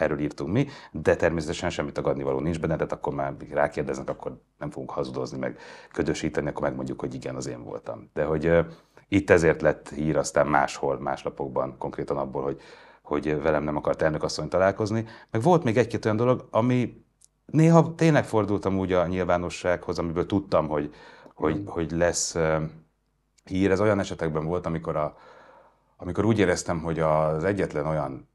erről írtunk mi, de természetesen semmit tagadni való nincs benne, tehát akkor már rákérdeznek, akkor nem fogunk hazudozni, meg ködösíteni, akkor megmondjuk, hogy igen, az én voltam. De hogy itt ezért lett hír aztán máshol, más lapokban konkrétan abból, hogy, hogy velem nem akart elnökasszony találkozni. Meg volt még egy-két olyan dolog, ami néha tényleg fordultam úgy a nyilvánossághoz, amiből tudtam, hogy, hogy, mm. hogy lesz hír. Ez olyan esetekben volt, amikor, a, amikor úgy éreztem, hogy az egyetlen olyan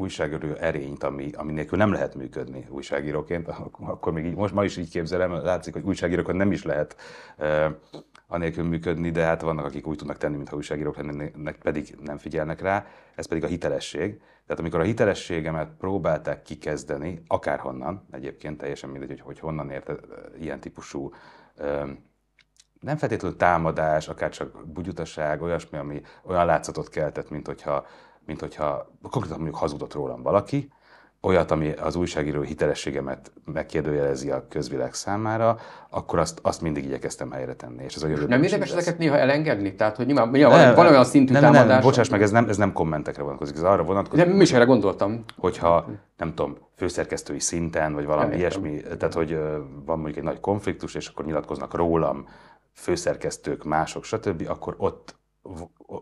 újságíró erényt, ami, ami nélkül nem lehet működni újságíróként, akkor még így, most ma is így képzelem, látszik, hogy újságírókon nem is lehet e, anélkül működni, de hát vannak, akik úgy tudnak tenni, mintha újságírók lennének, pedig nem figyelnek rá, ez pedig a hitelesség. Tehát amikor a hitelességemet próbálták kikezdeni, akárhonnan, egyébként teljesen mindegy, hogy, hogy honnan érte ilyen típusú e, nem feltétlenül támadás, akár csak bugyutaság, olyasmi, ami olyan látszatot keltett, mint hogyha mint hogyha konkrétan mondjuk hazudott rólam valaki, olyat, ami az újságíró hitelességemet megkérdőjelezi a közvilág számára, akkor azt, azt mindig igyekeztem helyre tenni. És ez a nem érdemes ezeket néha elengedni? Tehát, hogy nyilván, nyilván nem, van olyan szintű nem, támadás... Nem, nem, bocsáss meg, ez nem, ez nem kommentekre vonatkozik, ez arra vonatkozik... Nem, mi is erre gondoltam. Hogyha, nem tudom, főszerkesztői szinten, vagy valami nem ilyesmi, értem. tehát, hogy van mondjuk egy nagy konfliktus, és akkor nyilatkoznak rólam főszerkesztők, mások, stb., akkor ott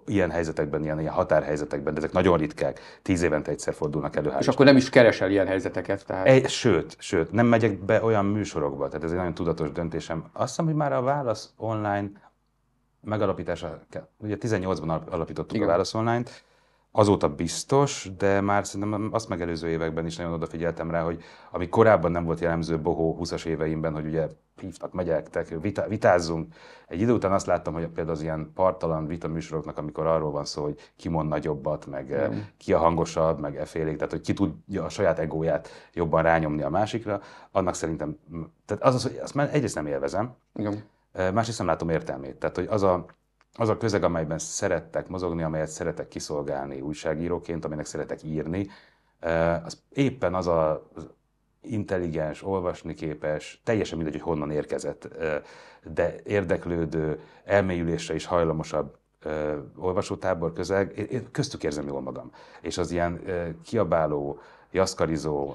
ilyen helyzetekben, ilyen, ilyen határhelyzetekben, de ezek nagyon ritkák, tíz évente egyszer fordulnak elő. És akkor nem is keresel ilyen helyzeteket? Tehát... Egy, sőt, sőt, nem megyek be olyan műsorokba, tehát ez egy nagyon tudatos döntésem. Azt hiszem, hogy már a válasz online megalapítása, ugye 18-ban alapítottuk Igen. a Válasz online-t, azóta biztos, de már szerintem azt megelőző években is nagyon odafigyeltem rá, hogy ami korábban nem volt jellemző bohó 20-as éveimben, hogy ugye hívtak, megyektek, vita, vitázzunk. Egy idő után azt láttam, hogy például az ilyen partalan vita műsoroknak, amikor arról van szó, hogy ki mond nagyobbat, meg mm. ki a hangosabb, meg e félék, tehát hogy ki tudja a saját egóját jobban rányomni a másikra, annak szerintem, tehát az, az hogy azt már egyrészt nem élvezem, Igen. Eh, másrészt nem látom értelmét. Tehát, hogy az a az a közeg, amelyben szerettek mozogni, amelyet szeretek kiszolgálni újságíróként, aminek szeretek írni, az éppen az a intelligens, olvasni képes, teljesen mindegy, hogy honnan érkezett, de érdeklődő, elmélyülésre is hajlamosabb olvasótábor közeg, én köztük érzem jól magam. És az ilyen kiabáló, jaszkarizó,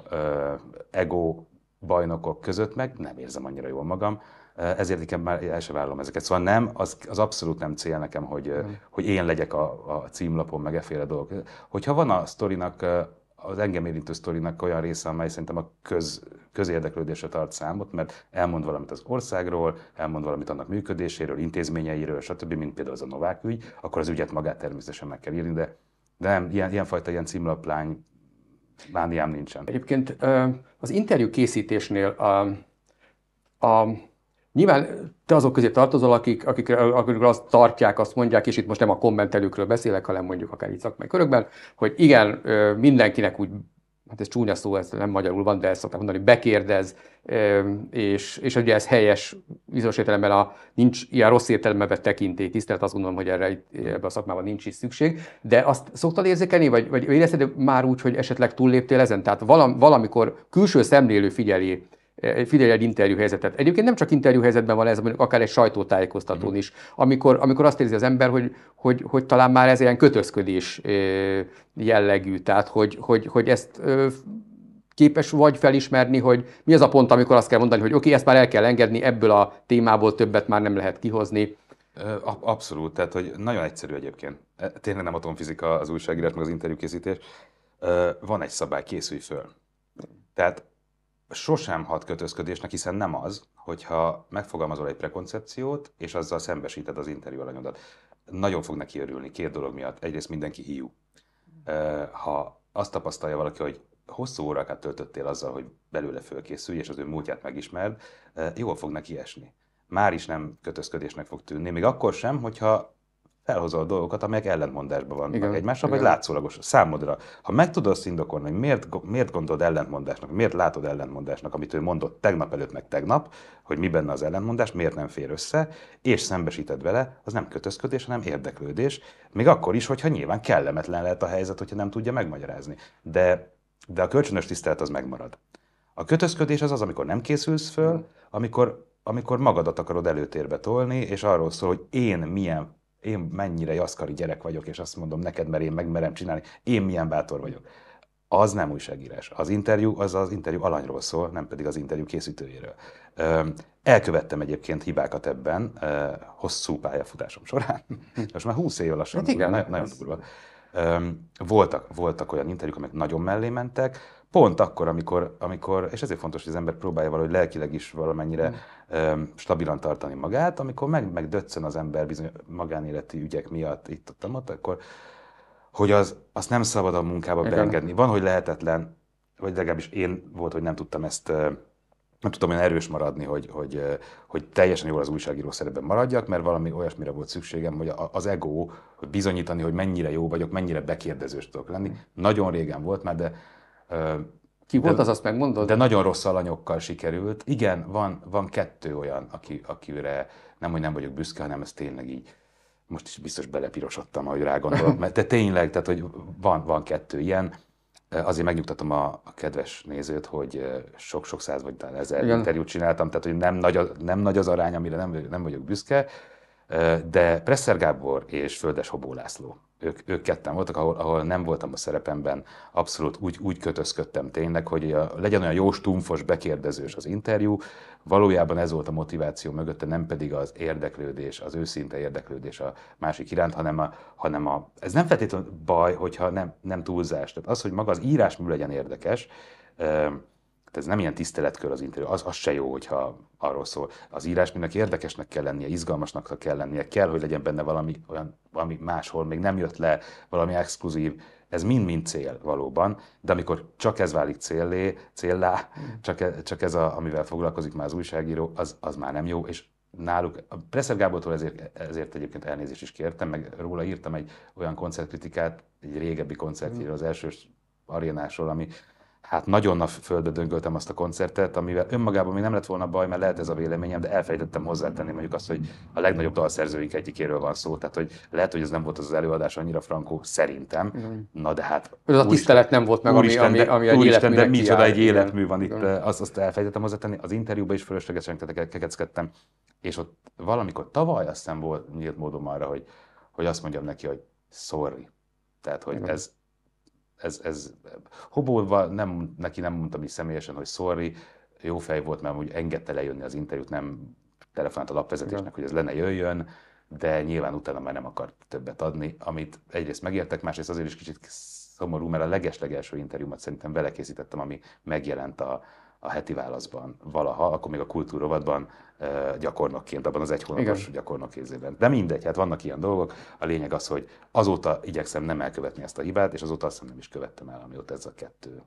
ego bajnokok között meg nem érzem annyira jól magam. Eh, ezért inkább már el sem vállalom ezeket. Szóval nem, az, az abszolút nem cél nekem, hogy, eh, mm. hogy én legyek a, a címlapon, meg efféle dolgok. Hogyha van a sztorinak, eh, az engem érintő sztorinak olyan része, amely szerintem a köz, közérdeklődésre tart számot, mert elmond valamit az országról, elmond valamit annak működéséről, intézményeiről, stb., mint például az a Novák ügy, akkor az ügyet magát természetesen meg kell írni, de, de nem, ilyen, ilyenfajta ilyen címlaplány mániám nincsen. Egyébként az interjú készítésnél a, a Nyilván te azok közé tartozol, akik, akik, akik azt tartják, azt mondják, és itt most nem a kommentelőkről beszélek, hanem mondjuk akár itt szakmai körökben, hogy igen, mindenkinek úgy hát ez csúnya szó, ez nem magyarul van, de ezt szokták mondani, bekérdez, és, és ugye ez helyes, bizonyos értelemben a, nincs ilyen rossz értelemben vett tekintély, tisztelt, azt gondolom, hogy erre ebben a szakmában nincs is szükség, de azt szoktad érzékelni, vagy, vagy érezted már úgy, hogy esetleg túlléptél ezen? Tehát valam, valamikor külső szemlélő figyeli figyelj egy interjúhelyzetet. Egyébként nem csak interjúhelyzetben van ez, hanem akár egy sajtótájékoztatón uh-huh. is. Amikor, amikor azt érzi az ember, hogy, hogy, hogy talán már ez ilyen kötözködés jellegű, tehát hogy, hogy, hogy ezt képes vagy felismerni, hogy mi az a pont, amikor azt kell mondani, hogy oké, okay, ezt már el kell engedni, ebből a témából többet már nem lehet kihozni. Abszolút, tehát hogy nagyon egyszerű egyébként. E, tényleg nem atomfizika az újságírás, meg az interjúkészítés. Van egy szabály, készülj föl. Tehát sosem hat kötözködésnek, hiszen nem az, hogyha megfogalmazol egy prekoncepciót, és azzal szembesíted az interjú alanyodat. Nagyon fog neki örülni két dolog miatt. Egyrészt mindenki hiú. Ha azt tapasztalja valaki, hogy hosszú órákat töltöttél azzal, hogy belőle fölkészülj, és az ő múltját megismerd, jól fog neki esni. Már is nem kötözködésnek fog tűnni, még akkor sem, hogyha felhozol dolgokat, amelyek ellentmondásban vannak igen, egymással, igen. vagy látszólagos számodra. Ha meg tudod azt indokolni, hogy miért, miért gondolod ellentmondásnak, miért látod ellentmondásnak, amit ő mondott tegnap előtt, meg tegnap, hogy mi benne az ellentmondás, miért nem fér össze, és szembesíted vele, az nem kötözködés, hanem érdeklődés, még akkor is, hogyha nyilván kellemetlen lehet a helyzet, hogyha nem tudja megmagyarázni. De, de a kölcsönös tisztelet az megmarad. A kötözködés az az, amikor nem készülsz föl, mm. amikor amikor magadat akarod előtérbe tolni, és arról szól, hogy én milyen én mennyire jaszkari gyerek vagyok, és azt mondom neked, mert én megmerem csinálni, én milyen bátor vagyok. Az nem újságírás. Az interjú az az interjú alanyról szól, nem pedig az interjú készítőjéről. Elkövettem egyébként hibákat ebben hosszú pályafutásom során. Hm. Most már 20 év lassan. Hát igen, nagyon, nagyon durva. Voltak, voltak olyan interjúk, amik nagyon mellé mentek, pont akkor, amikor, amikor, és ezért fontos, hogy az ember próbálja valahogy lelkileg is valamennyire hm stabilan tartani magát, amikor meg, meg döccen az ember bizony magánéleti ügyek miatt itt ott, akkor hogy az, azt nem szabad a munkába Igen. beengedni. Van, hogy lehetetlen, vagy legalábbis én volt, hogy nem tudtam ezt nem tudtam olyan erős maradni, hogy, hogy, hogy teljesen jól az újságíró szerepben maradjak, mert valami olyasmire volt szükségem, hogy az ego, hogy bizonyítani, hogy mennyire jó vagyok, mennyire bekérdezős tudok lenni. Nagyon régen volt már, de ki de, volt az, azt megmondod? De nagyon rossz alanyokkal sikerült. Igen, van, van kettő olyan, aki, akire nem, hogy nem vagyok büszke, hanem ez tényleg így most is biztos belepirosodtam, ahogy rá gondolok, mert de tényleg, tehát hogy van, van kettő ilyen, Azért megnyugtatom a, a kedves nézőt, hogy sok-sok száz vagy talán ezer Igen. interjút csináltam, tehát hogy nem nagy, nem nagy az arány, amire nem, nem vagyok büszke, de Presser Gábor és Földes Hobó László, ők, ők ketten voltak, ahol, ahol nem voltam a szerepemben, abszolút úgy, úgy kötözködtem tényleg, hogy a, legyen olyan jó stumfos bekérdezős az interjú, valójában ez volt a motiváció mögötte, nem pedig az érdeklődés, az őszinte érdeklődés a másik iránt, hanem a, hanem a ez nem feltétlenül baj, hogyha nem, nem túlzás. Tehát az, hogy maga az írásmű legyen érdekes, tehát ez nem ilyen tiszteletkör az interjú, az, az se jó, hogyha arról szól. Az írás mindenki érdekesnek kell lennie, izgalmasnak kell lennie, kell, hogy legyen benne valami olyan, ami máshol még nem jött le, valami exkluzív, ez mind-mind cél valóban, de amikor csak ez válik célé, céllá, hmm. csak, e, csak ez, a, amivel foglalkozik már az újságíró, az, az már nem jó, és náluk, a Presser Gábortól ezért, ezért egyébként elnézést is kértem, meg róla írtam egy olyan koncertkritikát, egy régebbi koncertjéről, hmm. az elsős arénásról, ami, hát nagyon a földbe döngöltem azt a koncertet, amivel önmagában még nem lett volna baj, mert lehet ez a véleményem, de elfelejtettem hozzátenni mondjuk azt, hogy a legnagyobb dalszerzőink egyikéről van szó, tehát hogy lehet, hogy ez nem volt az, az előadás annyira frankó, szerintem, mm. na de hát... Ez a tisztelet nem volt meg, úristen, ami, ami, ami egy de micsoda egy életmű van itt, azt, azt elfelejtettem hozzátenni, az interjúban is fölöslegesen kekeckedtem, és ott valamikor tavaly azt hiszem volt nyílt módom arra, hogy, hogy azt mondjam neki, hogy sorry. Tehát, hogy ez, ez, ez hobolva, nem, neki nem mondtam is személyesen, hogy sorry, jó fej volt, mert úgy engedte lejönni az interjút, nem telefonált a lapvezetésnek, hogy ez lenne jöjjön, de nyilván utána már nem akart többet adni, amit egyrészt megértek, másrészt azért is kicsit szomorú, mert a legeslegelső interjúmat szerintem vele készítettem, ami megjelent a, a heti válaszban valaha, akkor még a kultúrovatban gyakornokként, abban az egy hónapos gyakornok kézében. De mindegy, hát vannak ilyen dolgok. A lényeg az, hogy azóta igyekszem nem elkövetni ezt a hibát, és azóta azt nem is követtem el, amióta ez a kettő.